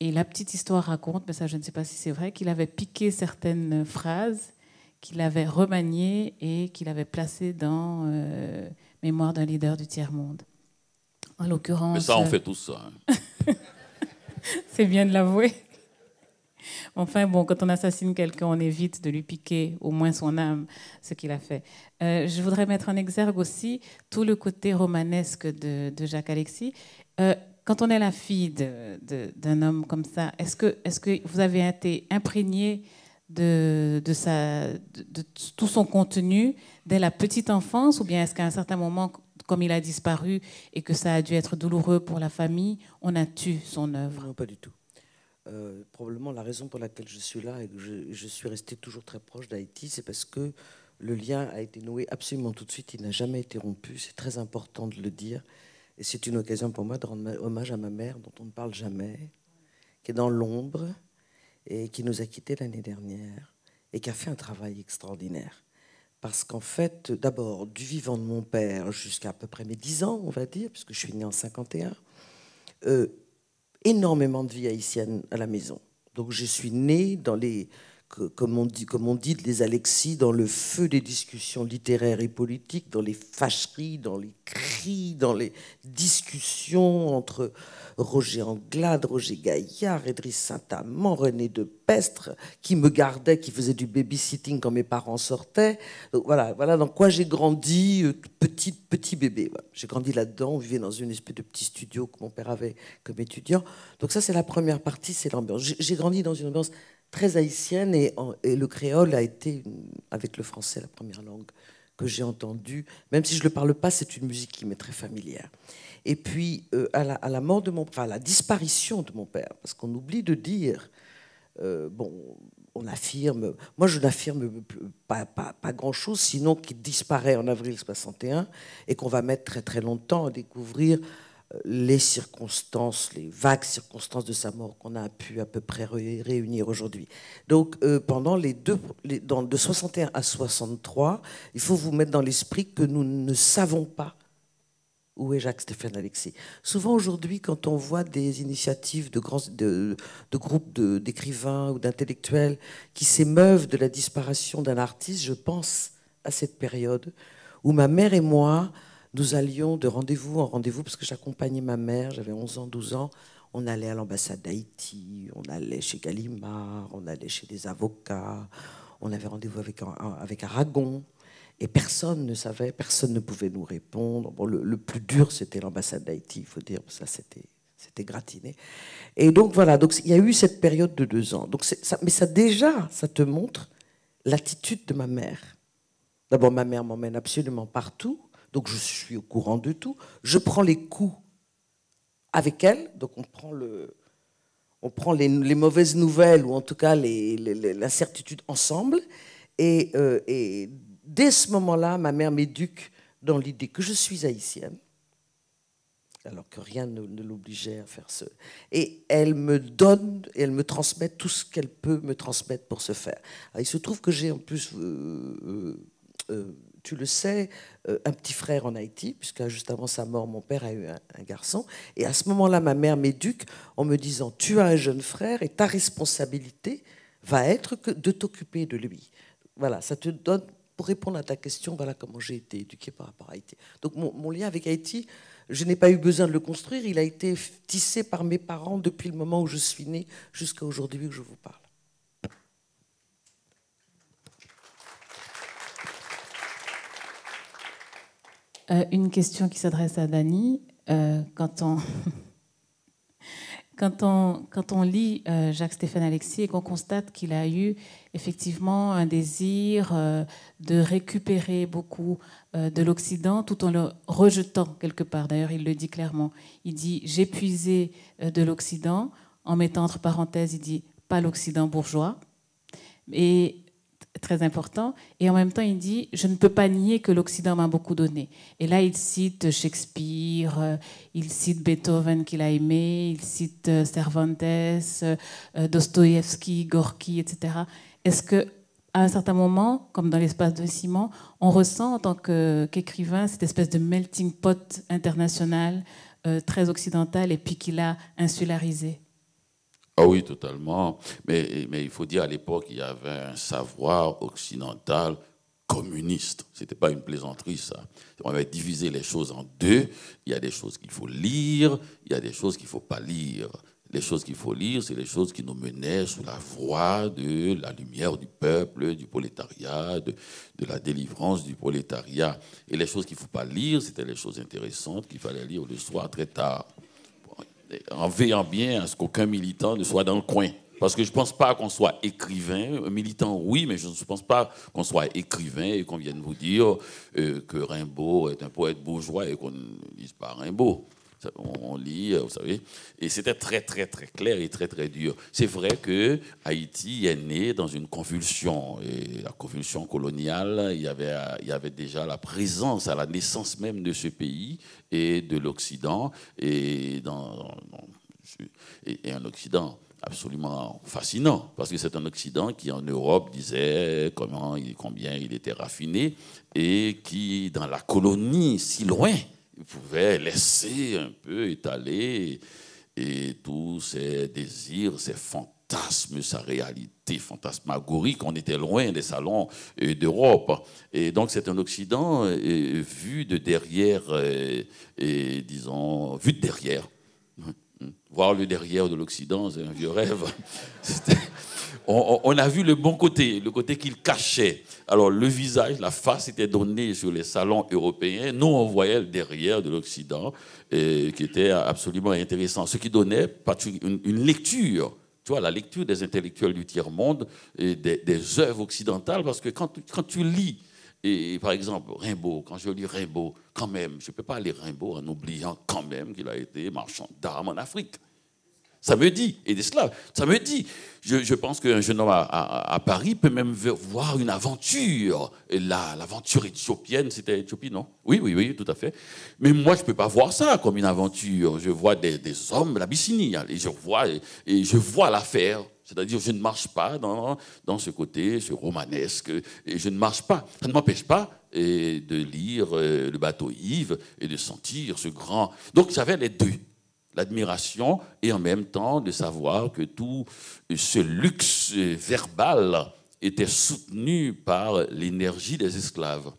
Et la petite histoire raconte, mais ça je ne sais pas si c'est vrai, qu'il avait piqué certaines phrases, qu'il avait remaniées et qu'il avait placées dans euh, Mémoire d'un leader du tiers-monde. En l'occurrence. Mais ça, on fait tous ça. Hein. c'est bien de l'avouer. Enfin, bon, quand on assassine quelqu'un, on évite de lui piquer au moins son âme, ce qu'il a fait. Euh, je voudrais mettre en exergue aussi tout le côté romanesque de, Jacques Alexis. Euh, quand on est la fille d'un homme comme ça, est-ce que, est que vous avez été imprégné de, tout son contenu dès la petite enfance ou bien est-ce qu'à un certain moment, comme il a disparu et que ça a dû être douloureux pour la famille, on a tué son œuvre Non, pas du tout. Euh, probablement la raison pour laquelle je suis là et que je, suis resté toujours très proche d'Haïti, c'est parce que le lien a été noué absolument tout de suite, il n'a jamais été rompu, c'est très important de le dire. Et c'est une occasion pour moi de rendre hommage à ma mère, dont on ne parle jamais, qui est dans l'ombre et qui nous a quittés l'année dernière et qui a fait un travail extraordinaire. Parce qu'en fait, d'abord, du vivant de mon père jusqu'à à peu près mes 10 ans, on va dire, puisque je suis née en 51, euh, énormément de vie haïtienne à la maison. Donc je suis née dans les comme, on dit, comme on dit les Alexis, dans le feu des discussions littéraires et politiques, dans les fâcheries, dans les cris, dans les discussions entre Roger Anglade, Roger Gaillard, Edris Saint-Amand, René de Pestre, qui me gardait, qui faisait du babysitting quand mes parents sortaient. voilà, voilà dans quoi j'ai grandi, euh, petit, petit bébé. J'ai grandi là-dedans, on vivait dans une espèce de petit studio que mon père avait comme étudiant. Donc ça, c'est la première partie, c'est l'ambiance. J'ai grandi dans une ambiance très haïtienne et, et, le créole a été, avec le français, la première langue que j'ai entendue. Même si je ne le parle pas, c'est une musique qui m'est très familière. Et puis, euh, à, la, mort de mon enfin, la disparition de mon père, parce qu'on oublie de dire, euh, bon, on affirme, moi je n'affirme pas, pas, pas grand-chose, sinon qu'il disparaît en avril 61 et qu'on va mettre très très longtemps à découvrir les circonstances, les vagues circonstances de sa mort qu'on a pu à peu près réunir aujourd'hui. Donc euh, pendant les deux, dans, de 61 à 63, il faut vous mettre dans l'esprit que nous ne savons pas où est Jacques-Stéphane Alexis. Souvent aujourd'hui, quand on voit des initiatives de, de, de groupes d'écrivains ou d'intellectuels qui s'émeuvent de la disparition d'un artiste, je pense à cette période où ma mère et moi, nous allions de rendez-vous en rendez-vous, parce que j'accompagnais ma mère, j'avais 11 ans, 12 ans. On allait à l'ambassade d'Haïti, on allait chez Gallimard, on allait chez des avocats, on avait rendez-vous avec, Aragon. Et personne ne savait, personne ne pouvait nous répondre. le, plus dur, c'était l'ambassade d'Haïti, il faut dire, ça c'était gratiné. Et donc voilà, donc il y a eu cette période de deux ans. Donc ça, mais ça déjà, ça te montre l'attitude de ma mère. D'abord, ma mère m'emmène absolument partout donc je suis au courant de tout. Je prends les coups avec elle, donc on prend, le, on prend les, mauvaises nouvelles, ou en tout cas l'incertitude ensemble. Euh, et, dès ce moment-là, ma mère m'éduque dans l'idée que je suis haïtienne, alors que rien ne, l'obligeait à faire ce. Et elle me donne, et elle me transmet tout ce qu'elle peut me transmettre pour ce faire. il se trouve que j'ai en plus... Euh, euh, tu le sais, euh, un petit frère en Haïti, puisque juste avant sa mort, mon père a eu un, garçon. Et à ce moment-là, ma mère m'éduque en me disant, tu as un jeune frère et ta responsabilité va être que de t'occuper de lui. Voilà, ça te donne, pour répondre à ta question, voilà comment j'ai été éduquée par rapport à Haïti. Donc mon, lien avec Haïti, je n'ai pas eu besoin de le construire, il a été tissé par mes parents depuis le moment où je suis née jusqu'à aujourd'hui où je vous parle. Euh, une question qui s'adresse à Dany. Euh, quand, on quand, on, quand on lit euh, Jacques-Stéphane Alexis et qu'on constate qu'il a eu effectivement un désir de récupérer beaucoup de l'Occident tout en le rejetant quelque part. D'ailleurs, il le dit clairement. Il dit J'ai puisé de l'Occident. En mettant entre parenthèses, il dit pas l'Occident bourgeois. Et très important. Et en même temps, il dit Je ne peux pas nier que l'Occident m'a beaucoup donné. Et là, il cite Shakespeare, euh, il cite Beethoven qu'il a aimé, il cite euh, Cervantes, euh, Dostoïevski, Gorky, etc. Est-ce que à un certain moment, comme dans l'espace de Ciment, on ressent en tant qu'écrivain cette espèce de melting pot international très occidental et puis qu'il a insularisé ah oui, totalement. Mais, mais il faut dire, à l'époque, il y avait un savoir occidental communiste. Ce n'était pas une plaisanterie, ça. On avait divisé les choses en deux. Il y a des choses qu'il faut lire, il y a des choses qu'il ne faut pas lire. Les choses qu'il faut lire, c'est les choses qui nous menaient sous la voie de la lumière du peuple, du prolétariat, de, de la délivrance du prolétariat. Et les choses qu'il ne faut pas lire, c'était les choses intéressantes qu'il fallait lire le soir très tard en veillant bien à ce qu'aucun militant ne soit dans le coin. Parce que je ne pense pas qu'on soit écrivain. Militant, oui, mais je ne pense pas qu'on soit écrivain et qu'on vienne vous dire euh, que Rimbaud est un poète bourgeois et qu'on ne lise pas Rimbaud. On lit, euh, vous savez. Et c'était très, très, très clair et très, très dur. C'est vrai que Haïti est né dans une convulsion. Et la convulsion coloniale, il y avait, euh, il y avait déjà la présence à la naissance même de ce pays et de l'Occident. Et, dans, et, un Occident absolument fascinant, parce que c'est un Occident qui, en Europe, disait comment, combien il était raffiné, et qui, dans la colonie si loin, il pouvait laisser un peu étaler et tous ses désirs, ses fantasmes, sa réalité fantasmagorique. On était loin des salons euh, d'Europe. Et donc c'est un Occident euh, vu de derrière, euh, et, disons, vu de derrière. Voir le derrière de l'Occident, c'est un vieux rêve. on, a vu le bon côté, le côté qu'il cachait. Alors le visage, la face était donnée sur les salons européens. Nous, on voyait le derrière de l'Occident, qui était absolument intéressant. Ce qui donnait une, une lecture la lecture des intellectuels du tiers-monde et des, œuvres occidentales, parce que quand, tu lis, et, par exemple, Rimbaud, quand je lis Rimbaud, quand même, je ne peux pas lire Rimbaud en oubliant quand même qu'il a été marchand d'armes en Afrique. Ça me dit, et d'esclaves, ça me dit. Je, pense qu'un jeune homme à, Paris peut même voir une aventure. Et l'aventure éthiopienne, c'était Éthiopie, non Oui, oui, oui, tout à fait. Mais moi, je ne peux pas voir ça comme une aventure. Je vois des, hommes, l'Abyssinie, hein, et je vois, et je vois l'affaire. C'est-à-dire, je ne marche pas dans, dans, ce côté, ce romanesque, et je ne marche pas. Ça ne m'empêche pas de lire euh, le bateau Yves et de sentir ce grand. Donc, j'avais les deux l'admiration et en même temps de savoir que tout ce luxe verbal était soutenu par l'énergie des esclaves.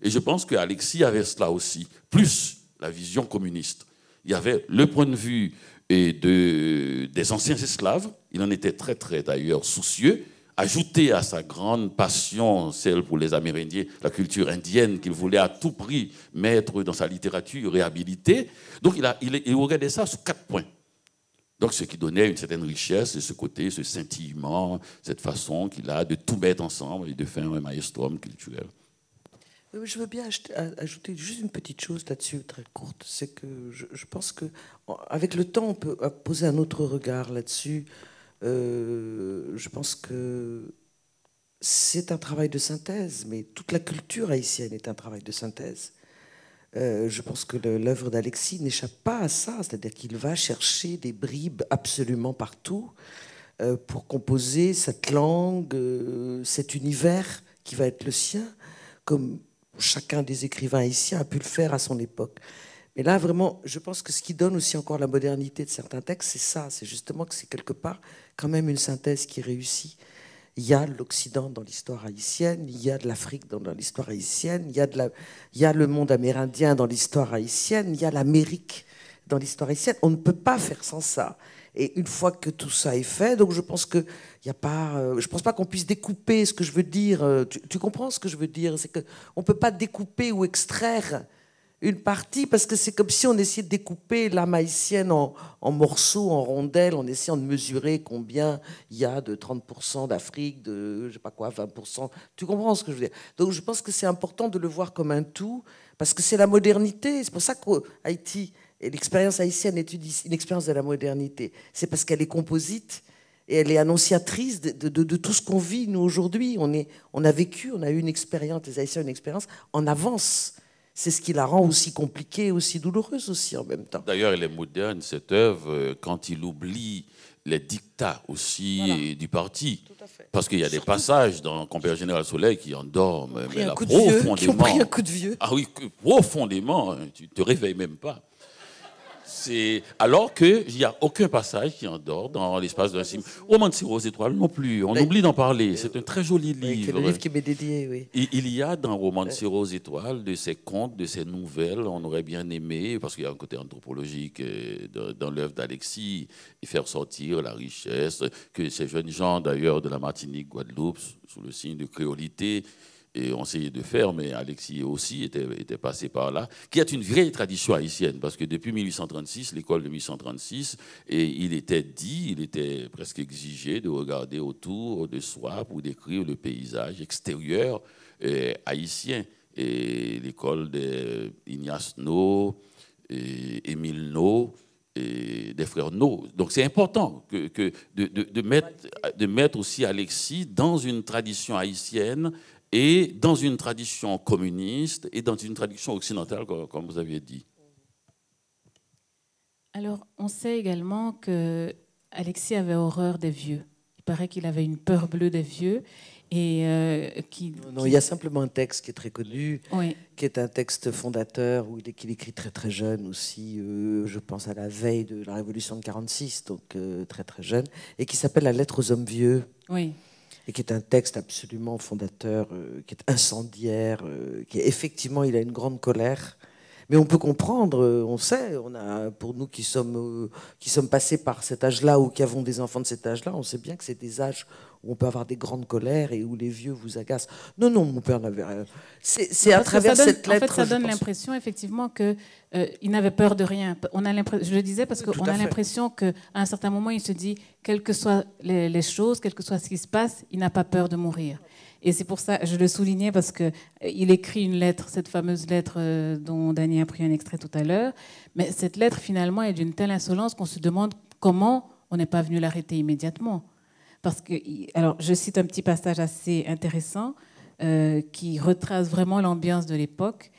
Et je pense qu'Alexis avait cela aussi, plus la vision communiste. Il y avait le point de vue de, des anciens esclaves, il en était très très d'ailleurs soucieux, ajouté à sa grande passion, celle pour les Amérindiens, la culture indienne qu'il voulait à tout prix mettre dans sa littérature, réhabiliter. Donc il, a, il, regardait ça sous quatre points. Donc ce qui donnait une certaine richesse, ce côté, ce scintillement, cette façon qu'il a de tout mettre ensemble et de faire un maestro culturel. Je veux bien ajouter juste une petite chose là-dessus, très courte. C'est que je, pense que avec le temps, on peut poser un autre regard là-dessus euh, je pense que c'est un travail de synthèse, mais toute la culture haïtienne est un travail de synthèse. Euh, je pense que l'œuvre d'Alexis n'échappe pas à ça, c'est-à-dire qu'il va chercher des bribes absolument partout euh, pour composer cette langue, cet univers qui va être le sien, comme chacun des écrivains haïtiens a pu le faire à son époque. Mais là, vraiment, je pense que ce qui donne aussi encore la modernité de certains textes, c'est ça, c'est justement que c'est quelque part quand même une synthèse qui réussit. Il y a l'Occident dans l'histoire haïtienne, il y a de l'Afrique dans, l'histoire haïtienne, il y, a le monde amérindien dans l'histoire haïtienne, il y a l'Amérique dans l'histoire haïtienne. On ne peut pas faire sans ça. Et une fois que tout ça est fait, donc je pense que y a pas, euh, je pense pas qu'on puisse découper ce que je veux dire. Euh, tu, comprends ce que je veux dire C'est que on peut pas découper ou extraire une partie, parce que c'est comme si on essayait de découper l'âme haïtienne en, morceaux, en rondelles, en essayant de mesurer combien il y a de 30% d'Afrique, de je sais pas quoi, 20%. Tu comprends ce que je veux dire Donc je pense que c'est important de le voir comme un tout, parce que c'est la modernité. C'est pour ça qu'Haïti, l'expérience haïtienne est une expérience de la modernité. C'est parce qu'elle est composite et elle est annonciatrice de, tout ce qu'on vit, nous, aujourd'hui. On, on a vécu, on a eu une expérience, les Haïtiens, une expérience en avance c'est ce qui la rend aussi compliquée, aussi douloureuse aussi en même temps. D'ailleurs, elle est moderne, cette œuvre, euh, quand il oublie les dictats aussi du parti. Parce qu'il y a des passages dans Compère Général Soleil qui endorment, mais profondément. Tu qui pris un coup de vieux. Ah oui, profondément, hein, tu te réveilles même pas. C'est alors qu'il n'y a aucun passage qui endort dans l'espace d'un film. Romancero aux étoiles non plus. On oublie d'en parler. C'est un très joli livre. C'est le livre qui m'est dédié, oui. il y a dans euh. Roman de aux étoiles de ces contes, de ces nouvelles. On aurait bien aimé, parce qu'il y a un côté anthropologique euh, dans l'œuvre d'Alexis, et faire sortir la richesse que ces jeunes gens, d'ailleurs, de la Martinique, Guadeloupe, sous le signe de créolité, et on essayait de faire, mais Alexis aussi était, passé par là, qui est une vraie tradition haïtienne, parce que depuis 1836, l'école de 1836, et il était dit, il était presque exigé de regarder autour de soi pour décrire le paysage extérieur eh, haïtien. Et l'école d'Ignace No, Émile No, et des frères No. Donc c'est important que, de, mettre, de mettre aussi Alexis dans une tradition haïtienne et dans une tradition communiste et dans une tradition occidentale, comme vous aviez dit. Alors, on sait également que Alexis avait horreur des vieux. Il paraît qu'il avait une peur bleue des vieux. Et euh, qui, non, il y a simplement un texte qui est très connu, qui est un texte fondateur, où il, qu'il écrit très très jeune aussi, euh, je pense à la veille de la Révolution de 1946, donc euh, très très jeune, et qui s'appelle La lettre aux hommes vieux. Oui et qui est un texte absolument fondateur, euh, qui est incendiaire, euh, qui effectivement, il a une grande colère. Mais on peut comprendre, euh, on sait, on a, pour nous qui sommes, qui sommes passés par cet âge-là ou qui avons des enfants de cet âge-là, on sait bien que c'est des âges où on peut avoir des grandes colères et où les vieux vous agacent. Non, non, mon père n'avait rien. C'est à travers cette lettre. En fait, ça donne l'impression, effectivement, qu'il euh, n'avait peur de rien. On a je le disais parce qu'on a l'impression qu'à un certain moment, il se dit, quelles que soient les, choses, quel que soit ce qui se passe, il n'a pas peur de mourir. Et c'est pour ça, je le soulignais parce qu'il euh, il écrit une lettre, cette fameuse lettre euh, dont Dany a pris un extrait tout à l'heure. Mais cette lettre, finalement, est d'une telle insolence qu'on se demande comment on n'est pas venu l'arrêter immédiatement que, alors, je cite un petit passage assez intéressant euh, qui retrace vraiment l'ambiance de l'époque.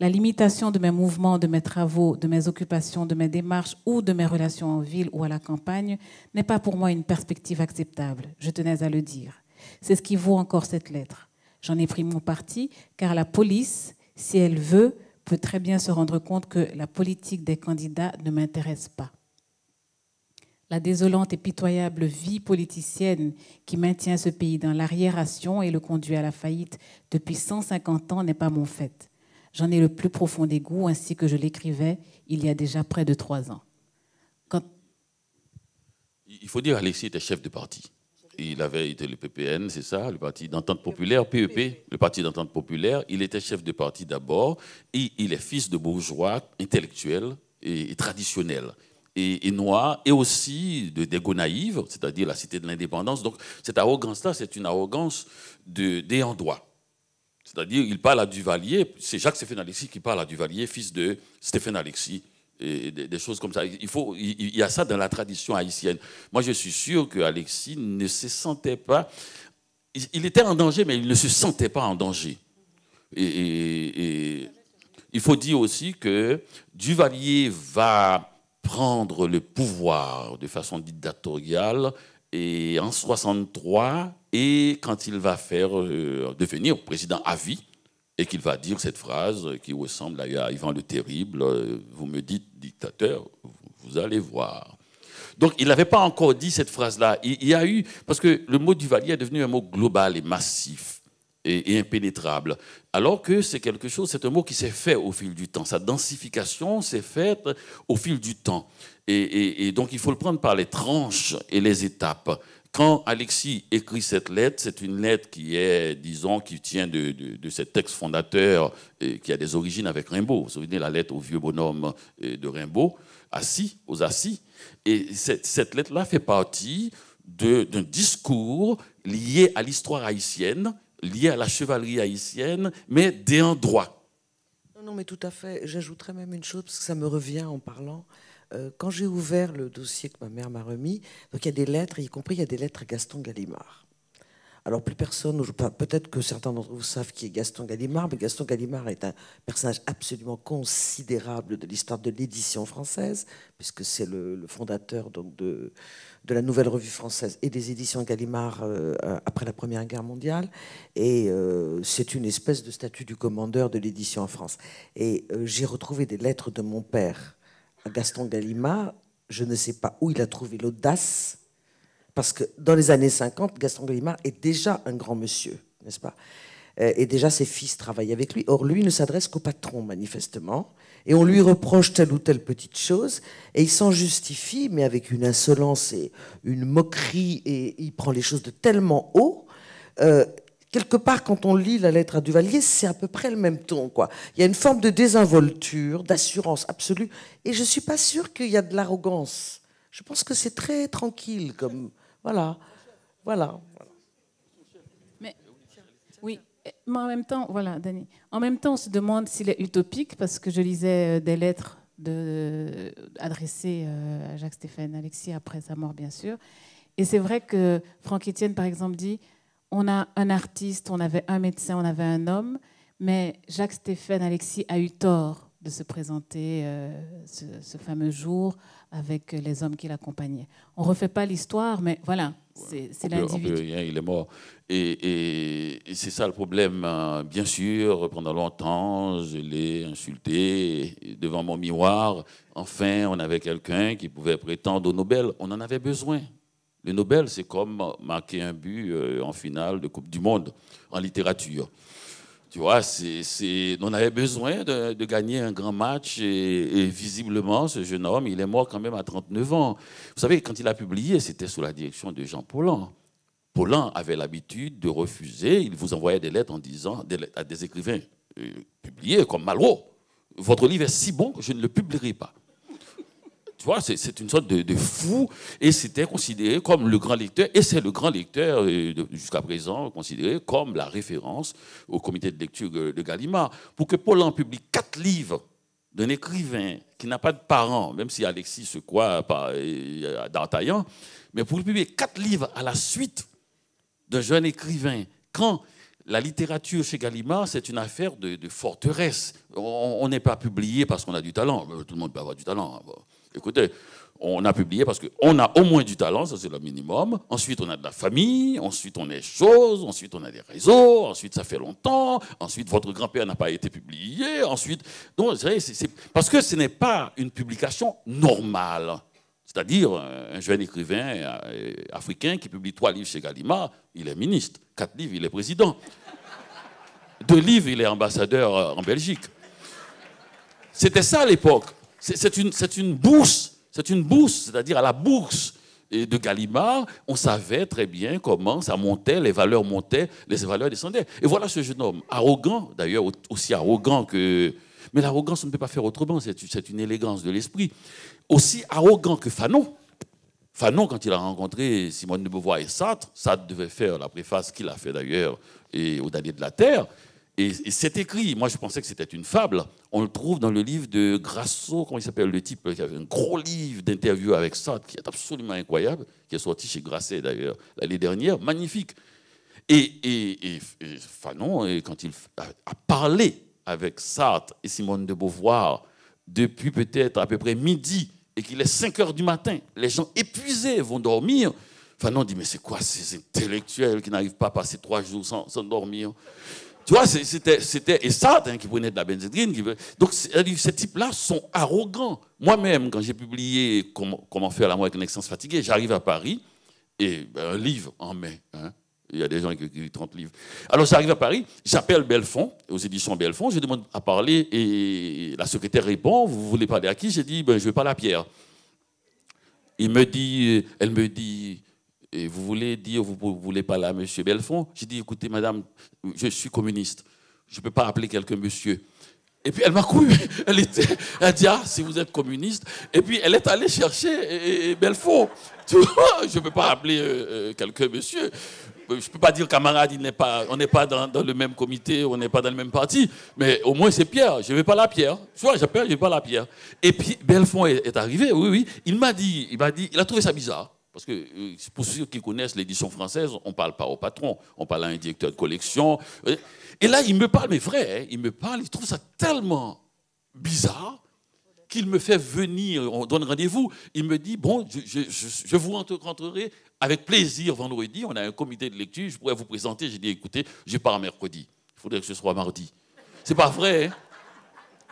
La limitation de mes mouvements, de mes travaux, de mes occupations, de mes démarches ou de mes relations en ville ou à la campagne n'est pas pour moi une perspective acceptable, je tenais à le dire. C'est ce qui vaut encore cette lettre. J'en ai pris mon parti, car la police, si elle veut, peut très bien se rendre compte que la politique des candidats ne m'intéresse pas la désolante et pitoyable vie politicienne qui maintient ce pays dans l'arriération et le conduit à la faillite depuis 150 ans n'est pas mon fait. J'en ai le plus profond dégoût, ainsi que je l'écrivais il y a déjà près de trois ans. Quand... Il faut dire, Alexis était chef de parti. Il avait été le PPN, c'est ça, le Parti d'entente populaire, PEP, e le Parti d'entente populaire. Il était chef de parti d'abord et il est fils de bourgeois intellectuels et traditionnels et, et et aussi de, des c'est-à-dire la cité de l'indépendance. Donc cette arrogance-là, c'est une arrogance de, des endroits. C'est-à-dire, il parle à Duvalier, c'est Jacques Stéphane Alexis qui parle à Duvalier, fils de Stéphane Alexis, et des, choses comme ça. Il, faut, il, y a ça dans la tradition haïtienne. Moi, je suis sûr que Alexis ne se sentait pas. Il, était en danger, mais il ne se sentait pas en danger. et il faut dire aussi que Duvalier va prendre le pouvoir de façon dictatoriale et en 63 et quand il va faire euh, devenir président à vie et qu'il va dire cette phrase qui ressemble à Ivan le Terrible, euh, vous me dites dictateur, vous allez voir. Donc il n'avait pas encore dit cette phrase-là. Il y a eu, parce que le mot Duvalier est devenu un mot global et massif et, impénétrable. Alors que c'est quelque chose, c'est un mot qui s'est fait au fil du temps. Sa densification s'est faite au fil du temps. Et, donc il faut le prendre par les tranches et les étapes. Quand Alexis écrit cette lettre, c'est une lettre qui est, disons, qui tient de, de, de fondateur qui a des origines avec Rimbaud. Vous vous souvenez la lettre au vieux bonhomme euh, de Rimbaud, assis, aux assis. Et cette lettre-là fait partie d'un discours lié à l'histoire haïtienne lié à la chevalerie haïtienne, mais des endroits. Non, mais tout à fait. J'ajouterais même une chose, parce que ça me revient en parlant. Euh, quand j'ai ouvert le dossier que ma mère m'a remis, donc il y a des lettres, y compris il y a des lettres à Gaston Gallimard. Alors plus personne, peut-être que certains d'entre vous savent qui est Gaston Gallimard, mais Gaston Gallimard est un personnage absolument considérable de l'histoire de l'édition française, puisque c'est le, fondateur de, la Nouvelle Revue française et des éditions Gallimard euh, euh, après la Première Guerre mondiale. Et euh, c'est une espèce de statut du commandeur de l'édition en France. Et j'ai retrouvé des lettres de mon père à Gaston Gallimard. Je ne sais pas où il a trouvé l'audace parce que dans les années 50, Gaston Gallimard est déjà un grand monsieur, n'est-ce pas euh, Et déjà ses fils travaillent avec lui. Or, lui ne s'adresse qu'au patron, manifestement. Et on lui reproche telle ou telle petite chose. Et il s'en justifie, mais avec une insolence et une moquerie. Et il prend les choses de tellement haut. Euh, quelque part, quand on lit la lettre à Duvalier, c'est à peu près le même ton. Quoi. Il y a une forme de désinvolture, d'assurance absolue. Et je ne suis pas sûre qu'il y a de l'arrogance. Je pense que c'est très tranquille comme, voilà. Voilà. Mais, oui, mais en même temps, voilà, Dani. En même temps, on se demande s'il est utopique, parce que je lisais euh, des lettres adressées euh, à Jacques-Stéphane Alexis après sa mort, bien sûr. Et c'est vrai que Franck Etienne, par exemple, dit on a un artiste, on avait un médecin, on avait un homme, mais Jacques-Stéphane Alexis a eu tort de se présenter euh, ce, fameux jour avec les hommes qui l'accompagnaient. On ne refait pas l'histoire, mais voilà, c'est l'individu. Il est mort. Et, et c'est ça le problème. Hein. Bien sûr, pendant longtemps, je l'ai insulté devant mon miroir. Enfin, on avait quelqu'un qui pouvait prétendre au Nobel. On en avait besoin. Le Nobel, c'est comme marquer un but euh, en finale de Coupe du Monde en littérature. Tu vois, c'est, on avait besoin de, gagner un grand match et, visiblement, ce jeune homme, il est mort quand même à 39 ans. Vous savez, quand il a publié, c'était sous la direction de Jean Paulin. Paulin avait l'habitude de refuser, il vous envoyait des lettres en disant à des écrivains euh, publiés comme Malraux, votre livre est si bon que je ne le publierai pas c'est une sorte de, fou, et c'était considéré comme le grand lecteur, et c'est le grand lecteur euh, jusqu'à présent considéré comme la référence au comité de lecture de Gallimard. Pour que Paul en publie quatre livres d'un écrivain qui n'a pas de parents, même si Alexis se croit euh, euh, taillant mais pour publier quatre livres à la suite d'un jeune écrivain, quand la littérature chez Gallimard, c'est une affaire de, de forteresse. On n'est pas publié parce qu'on a du talent. Tout le monde peut avoir du talent. Hein, écoutez, on a publié parce qu'on a au moins du talent, ça c'est le minimum. Ensuite, on a de la famille, ensuite on est chose. ensuite on a des réseaux, ensuite ça fait longtemps, ensuite votre grand-père n'a pas été publié, ensuite... Donc, c'est, parce que ce n'est pas une publication normale. C'est-à-dire, euh, un jeune écrivain euh, africain qui publie trois livres chez Gallimard, il est ministre. Quatre livres, il est président. Deux livres, il est ambassadeur euh, en Belgique. C'était ça à l'époque. C'est une, bourse, c'est une bourse, c'est-à-dire à la bourse de Gallimard, on savait très bien comment ça montait, les valeurs montaient, les valeurs descendaient. Et voilà ce jeune homme, arrogant, d'ailleurs aussi arrogant que... Mais l'arrogance, on ne peut pas faire autrement, c'est une élégance de l'esprit. Aussi arrogant que Fanon. Fanon, quand il a rencontré Simone de Beauvoir et Sartre, Sartre devait faire la préface qu'il a fait d'ailleurs au Dernier de la Terre. Et, c'est écrit. Moi, je pensais que c'était une fable. On le trouve dans le livre de Grasso, comment il s'appelle le type, euh, qui avait un gros livre d'interview avec Sartre, qui est absolument incroyable, qui est sorti chez Grasset d'ailleurs l'année dernière, magnifique. Et, et Fanon, euh, quand il a, parlé avec Sartre et Simone de Beauvoir depuis peut-être à peu près midi, et qu'il est 5 heures du matin, les gens épuisés vont dormir, Fanon dit, mais c'est quoi ces intellectuels qui n'arrivent pas à passer trois jours sans, sans dormir tu vois, c'était, c'était hein, qui prenait de la benzédrine. Donc, ces types-là sont arrogants. Moi-même, quand j'ai publié Comment, Comment faire l'amour avec une existence fatiguée, j'arrive à Paris et ben, un livre en mai. Hein. Il y a des gens qui écrivent 30 livres. Alors, j'arrive à Paris, j'appelle Belfond, aux éditions Belfond, je demande à parler et la secrétaire répond Vous voulez parler à qui J'ai dit ben, Je veux parler à Pierre. Il me dit, elle me dit et vous voulez dire, vous, voulez parler à M. Belfond J'ai dit, écoutez, madame, je suis communiste. Je ne peux pas appeler quelqu'un monsieur. Et puis elle m'a couru. Elle, était, elle a dit, ah, si vous êtes communiste. Et puis elle est allée chercher Belfond. je ne peux pas appeler quelques euh, quelqu'un monsieur. Je ne peux pas dire, camarade, on n'est pas dans, le même comité, on n'est pas dans le même parti. Mais au moins, c'est Pierre. Je ne veux pas la Pierre. Tu vois, j'appelle, je pas la Pierre. Et puis Belfond est, est, arrivé, oui, oui. Il m'a dit, il m'a dit, il a trouvé ça bizarre. Parce que euh, pour ceux qui connaissent l'édition française, on ne parle pas au patron, on parle à un directeur de collection. Et là, il me parle, mais vrai, hein, il me parle, il trouve ça tellement bizarre qu'il me fait venir, on donne rendez-vous. Il me dit, bon, je, vous rencontrerai avec plaisir vendredi, on a un comité de lecture, je pourrais vous présenter. J'ai dit, écoutez, je pars mercredi, il faudrait que ce soit mardi. C'est pas vrai, hein.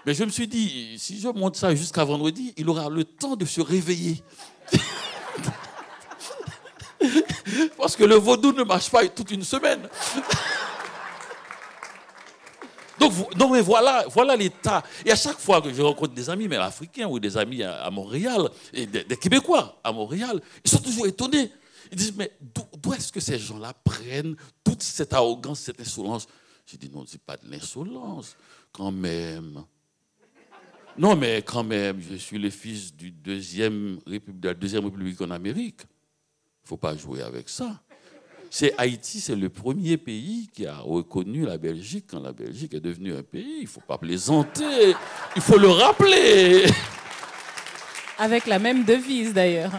Mais je me suis dit, si je monte ça jusqu'à vendredi, il aura le temps de se réveiller. Parce que le vaudou ne marche pas toute une semaine. Donc, non, mais voilà, voilà l'état. Et à chaque fois que je rencontre des amis, mais africains ou des amis à, Montréal, des, Québécois à Montréal, ils sont toujours étonnés. Ils disent, mais d'où est-ce que ces gens-là prennent toute cette arrogance, cette insolence J'ai dit, non, c'est pas de l'insolence, quand même. Non, mais quand même, je suis le fils de la deuxième république en Amérique ne faut pas jouer avec ça. C'est Haïti, c'est le premier pays qui a reconnu la Belgique quand la Belgique est devenue un pays. Il ne faut pas plaisanter, il faut le rappeler. Avec la même devise d'ailleurs.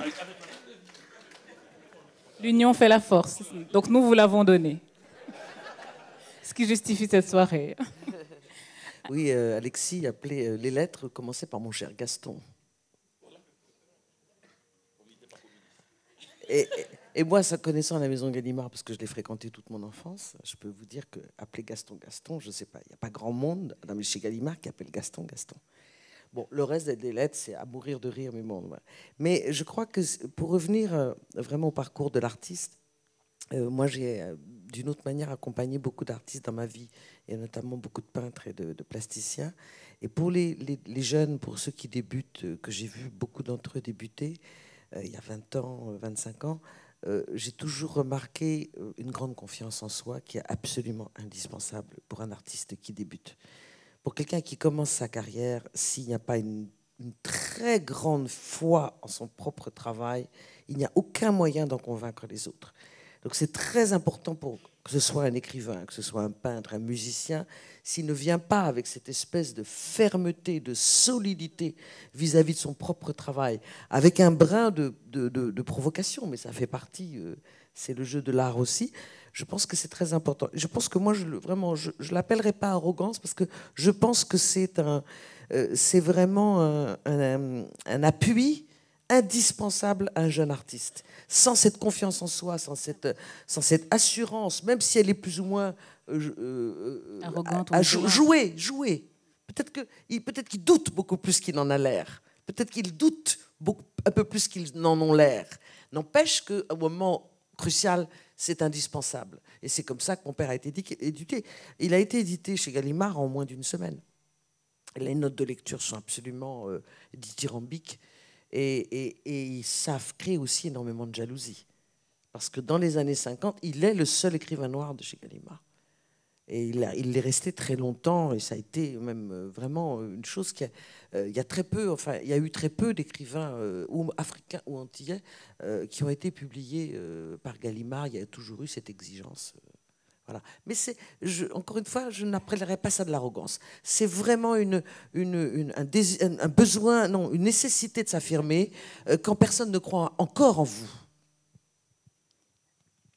L'union fait la force. Donc nous vous l'avons donnée. Ce qui justifie cette soirée. Oui, euh, Alexis appelez euh, les lettres commençaient par mon cher Gaston. et, moi, ça, connaissant la maison Gallimard, parce que je l'ai fréquentée toute mon enfance, je peux vous dire que appeler Gaston Gaston, je ne sais pas, il n'y a pas grand monde dans ah chez Gallimard qui appelle Gaston Gaston. Bon, le reste des lettres, c'est à mourir de rire, mais bon. Mais je crois que pour revenir euh, vraiment au parcours de l'artiste, euh, moi, j'ai euh, d'une autre manière accompagné beaucoup d'artistes dans ma vie, et notamment beaucoup de peintres et de, plasticiens. Et pour les, jeunes, pour ceux qui débutent, que j'ai vu beaucoup d'entre eux débuter, euh, il y a 20 ans, 25 ans, euh, j'ai toujours remarqué euh, une grande confiance en soi qui est absolument indispensable pour un artiste qui débute. Pour quelqu'un qui commence sa carrière, s'il n'y a pas une, très grande foi en son propre travail, il n'y a aucun moyen d'en convaincre les autres. Donc c'est très important pour que ce soit un écrivain, que ce soit un peintre, un musicien, s'il ne vient pas avec cette espèce de fermeté, de solidité vis-à-vis de son propre travail, avec un brin de, de, de, provocation, mais ça fait partie, euh, c'est le jeu de l'art aussi, je pense que c'est très important. Je pense que moi, je, vraiment, je ne l'appellerai pas arrogance, parce que je pense que c'est un... Euh, c'est vraiment un, un appui indispensable à un jeune artiste. Sans cette confiance en soi, sans cette, sans cette assurance, même si elle est plus ou moins euh, euh, arrogante, à, jouer, jouer. Peut-être qu'il peut doute beaucoup plus qu'il n'en a l'air. Peut-être qu'il doute un peu plus qu'il n'en a l'air. N'empêche qu'à un moment crucial, c'est indispensable. Et c'est comme ça que mon père a été édité. Il a été édité chez Gallimard en moins d'une semaine. Les notes de lecture sont absolument euh, dithyrambiques. Et, et, et, ils savent créer aussi énormément de jalousie. Parce que dans les années 50, il est le seul écrivain noir de chez Gallimard. Et il, est resté très longtemps, et ça a été même euh, vraiment euh, une chose qui a, euh, il y a très peu, enfin, il y a eu très peu d'écrivains ou africains ou antillais qui ont été publiés par Gallimard. Il y a toujours eu cette exigence voilà. Mais c'est, encore une fois, je n'appellerai pas ça de l'arrogance. C'est vraiment une, un, besoin, non, une nécessité de s'affirmer euh, quand personne ne croit encore en vous.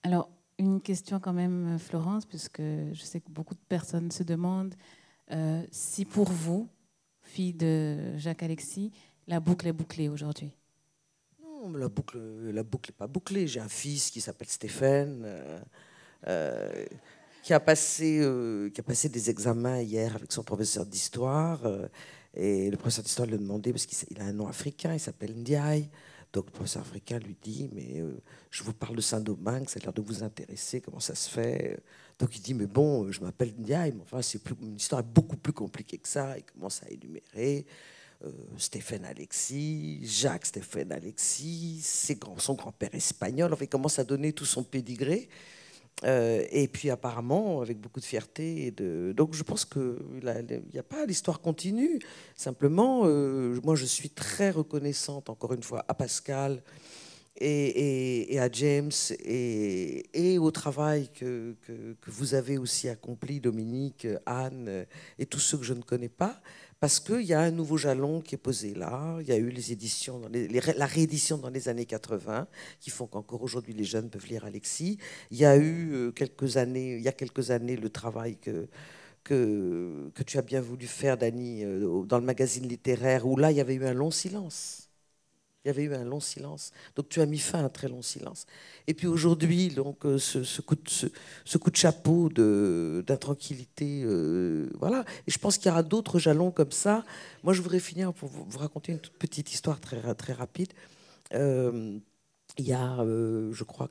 Alors, une question quand même, euh, Florence, puisque je sais que beaucoup de personnes se demandent euh, si pour vous, fille de Jacques-Alexis, la boucle est bouclée aujourd'hui. Non, la boucle n'est la boucle pas bouclée. J'ai un fils qui s'appelle Stéphane. Euh, qui, a passé, euh, qui a passé des examens hier avec son professeur d'histoire. Euh, et le professeur d'histoire lui a demandé, parce qu'il a un nom africain, il s'appelle Ndiaye. Donc le professeur africain lui dit, mais je vous parle de Saint-Domingue, ça a l'air de vous intéresser, comment ça se fait Donc il dit, mais bon, je m'appelle Ndiaye, mais enfin, c'est une histoire beaucoup plus compliquée que ça. Il commence à énumérer Stéphane Alexis, Jacques Stéphane Alexis, ses grands, son grand-père espagnol, enfin, il commence à donner tout son pédigré. Euh, et puis apparemment, avec beaucoup de fierté. Et Donc je pense qu'il n'y a pas l'histoire continue. Simplement, euh, moi je suis très reconnaissante, encore une fois, à Pascal et, à James et, au travail que, vous avez aussi accompli, Dominique, Anne et tous ceux que je ne connais pas parce qu'il y a un nouveau jalon qui est posé là. Il y a eu les éditions, la réédition dans les années 80, qui font qu'encore aujourd'hui les jeunes peuvent lire Alexis. Il y a eu euh, quelques années, il y a quelques années le travail que que, que tu as bien voulu faire, Dani, euh, dans le magazine littéraire, où là il y avait eu un long silence il y avait eu un long silence. Donc tu as mis fin à un très long silence. Et puis aujourd'hui, donc euh, ce, coup de, ce, coup de, chapeau d'intranquillité, euh, voilà. Et je pense qu'il y aura d'autres jalons comme ça. Moi, je voudrais finir pour vous raconter une toute petite histoire très, très rapide. Euh, il y a, je crois,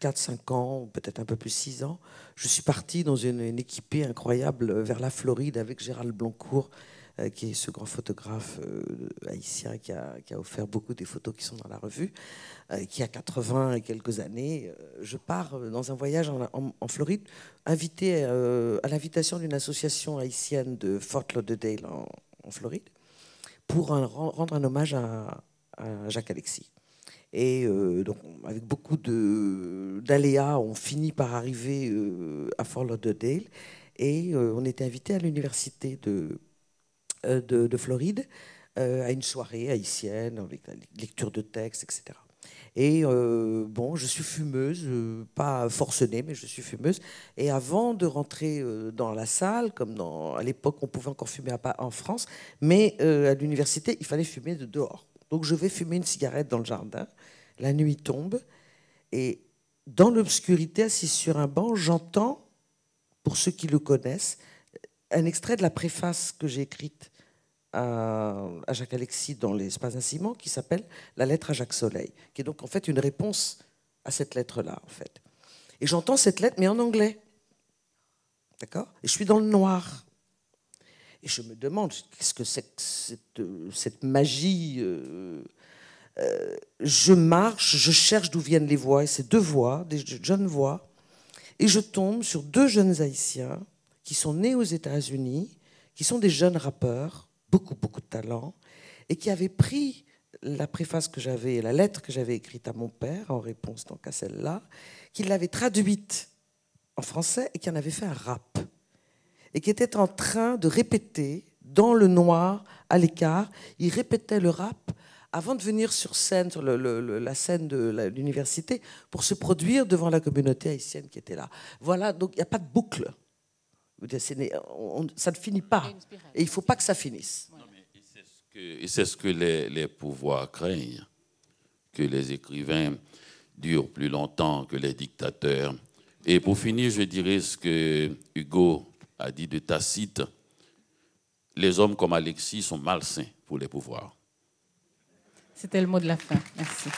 4-5 ans, peut-être un peu plus 6 ans, je suis parti dans une, une équipée incroyable vers la Floride avec Gérald Blancourt, euh, qui est ce grand photographe euh, haïtien qui a, offert beaucoup des photos qui sont dans la revue, euh, qui a 80 et quelques années. Je pars dans un voyage en, Floride, invité à l'invitation d'une association haïtienne de Fort Lauderdale en, en Floride, pour rendre un hommage à, Jacques Alexis. Et donc, avec beaucoup d'aléas, on finit par arriver à Fort Lauderdale. Et on était invité à l'université de euh, de, Floride euh, à une soirée haïtienne, avec lecture de textes, etc. Et euh, bon, je suis fumeuse, pas forcenée, mais je suis fumeuse. Et avant de rentrer dans la salle, comme à l'époque on pouvait encore fumer à, en France, mais à l'université il fallait fumer de dehors. Donc je vais fumer une cigarette dans le jardin. La nuit tombe et dans l'obscurité, assise sur un banc, j'entends, pour ceux qui le connaissent, un extrait de la préface que j'ai écrite euh, à, Jacques Alexis dans l'espace d'un qui s'appelle La lettre à Jacques Soleil, qui est donc en fait une réponse à cette lettre-là, en fait. Et j'entends cette lettre, mais en anglais. D'accord Et je suis dans le noir. Et je me demande, qu'est-ce que c'est que cette, magie euh, euh, Je marche, je cherche d'où viennent les voix, et c'est deux voix, des jeunes voix, et je tombe sur deux jeunes Haïtiens qui sont nés aux États-Unis, qui sont des jeunes rappeurs, beaucoup, beaucoup de talent, et qui avait pris la préface que j'avais, la lettre que j'avais écrite à mon père en réponse donc à celle-là, qu'il l'avait traduite en français et qui en avait fait un rap, et qui était en train de répéter dans le noir, à l'écart, il répétait le rap avant de venir sur scène, sur la scène de l'université, pour se produire devant la communauté haïtienne qui était là. Voilà, donc il n'y a pas de boucle ça ne finit pas. Et il ne faut pas que ça finisse. et c'est ce que, les, pouvoirs craignent, que les écrivains durent plus longtemps que les dictateurs. Et pour finir, je dirais ce que Hugo a dit de Tacite. Les hommes comme Alexis sont malsains pour les pouvoirs. C'était le mot de la fin. Merci.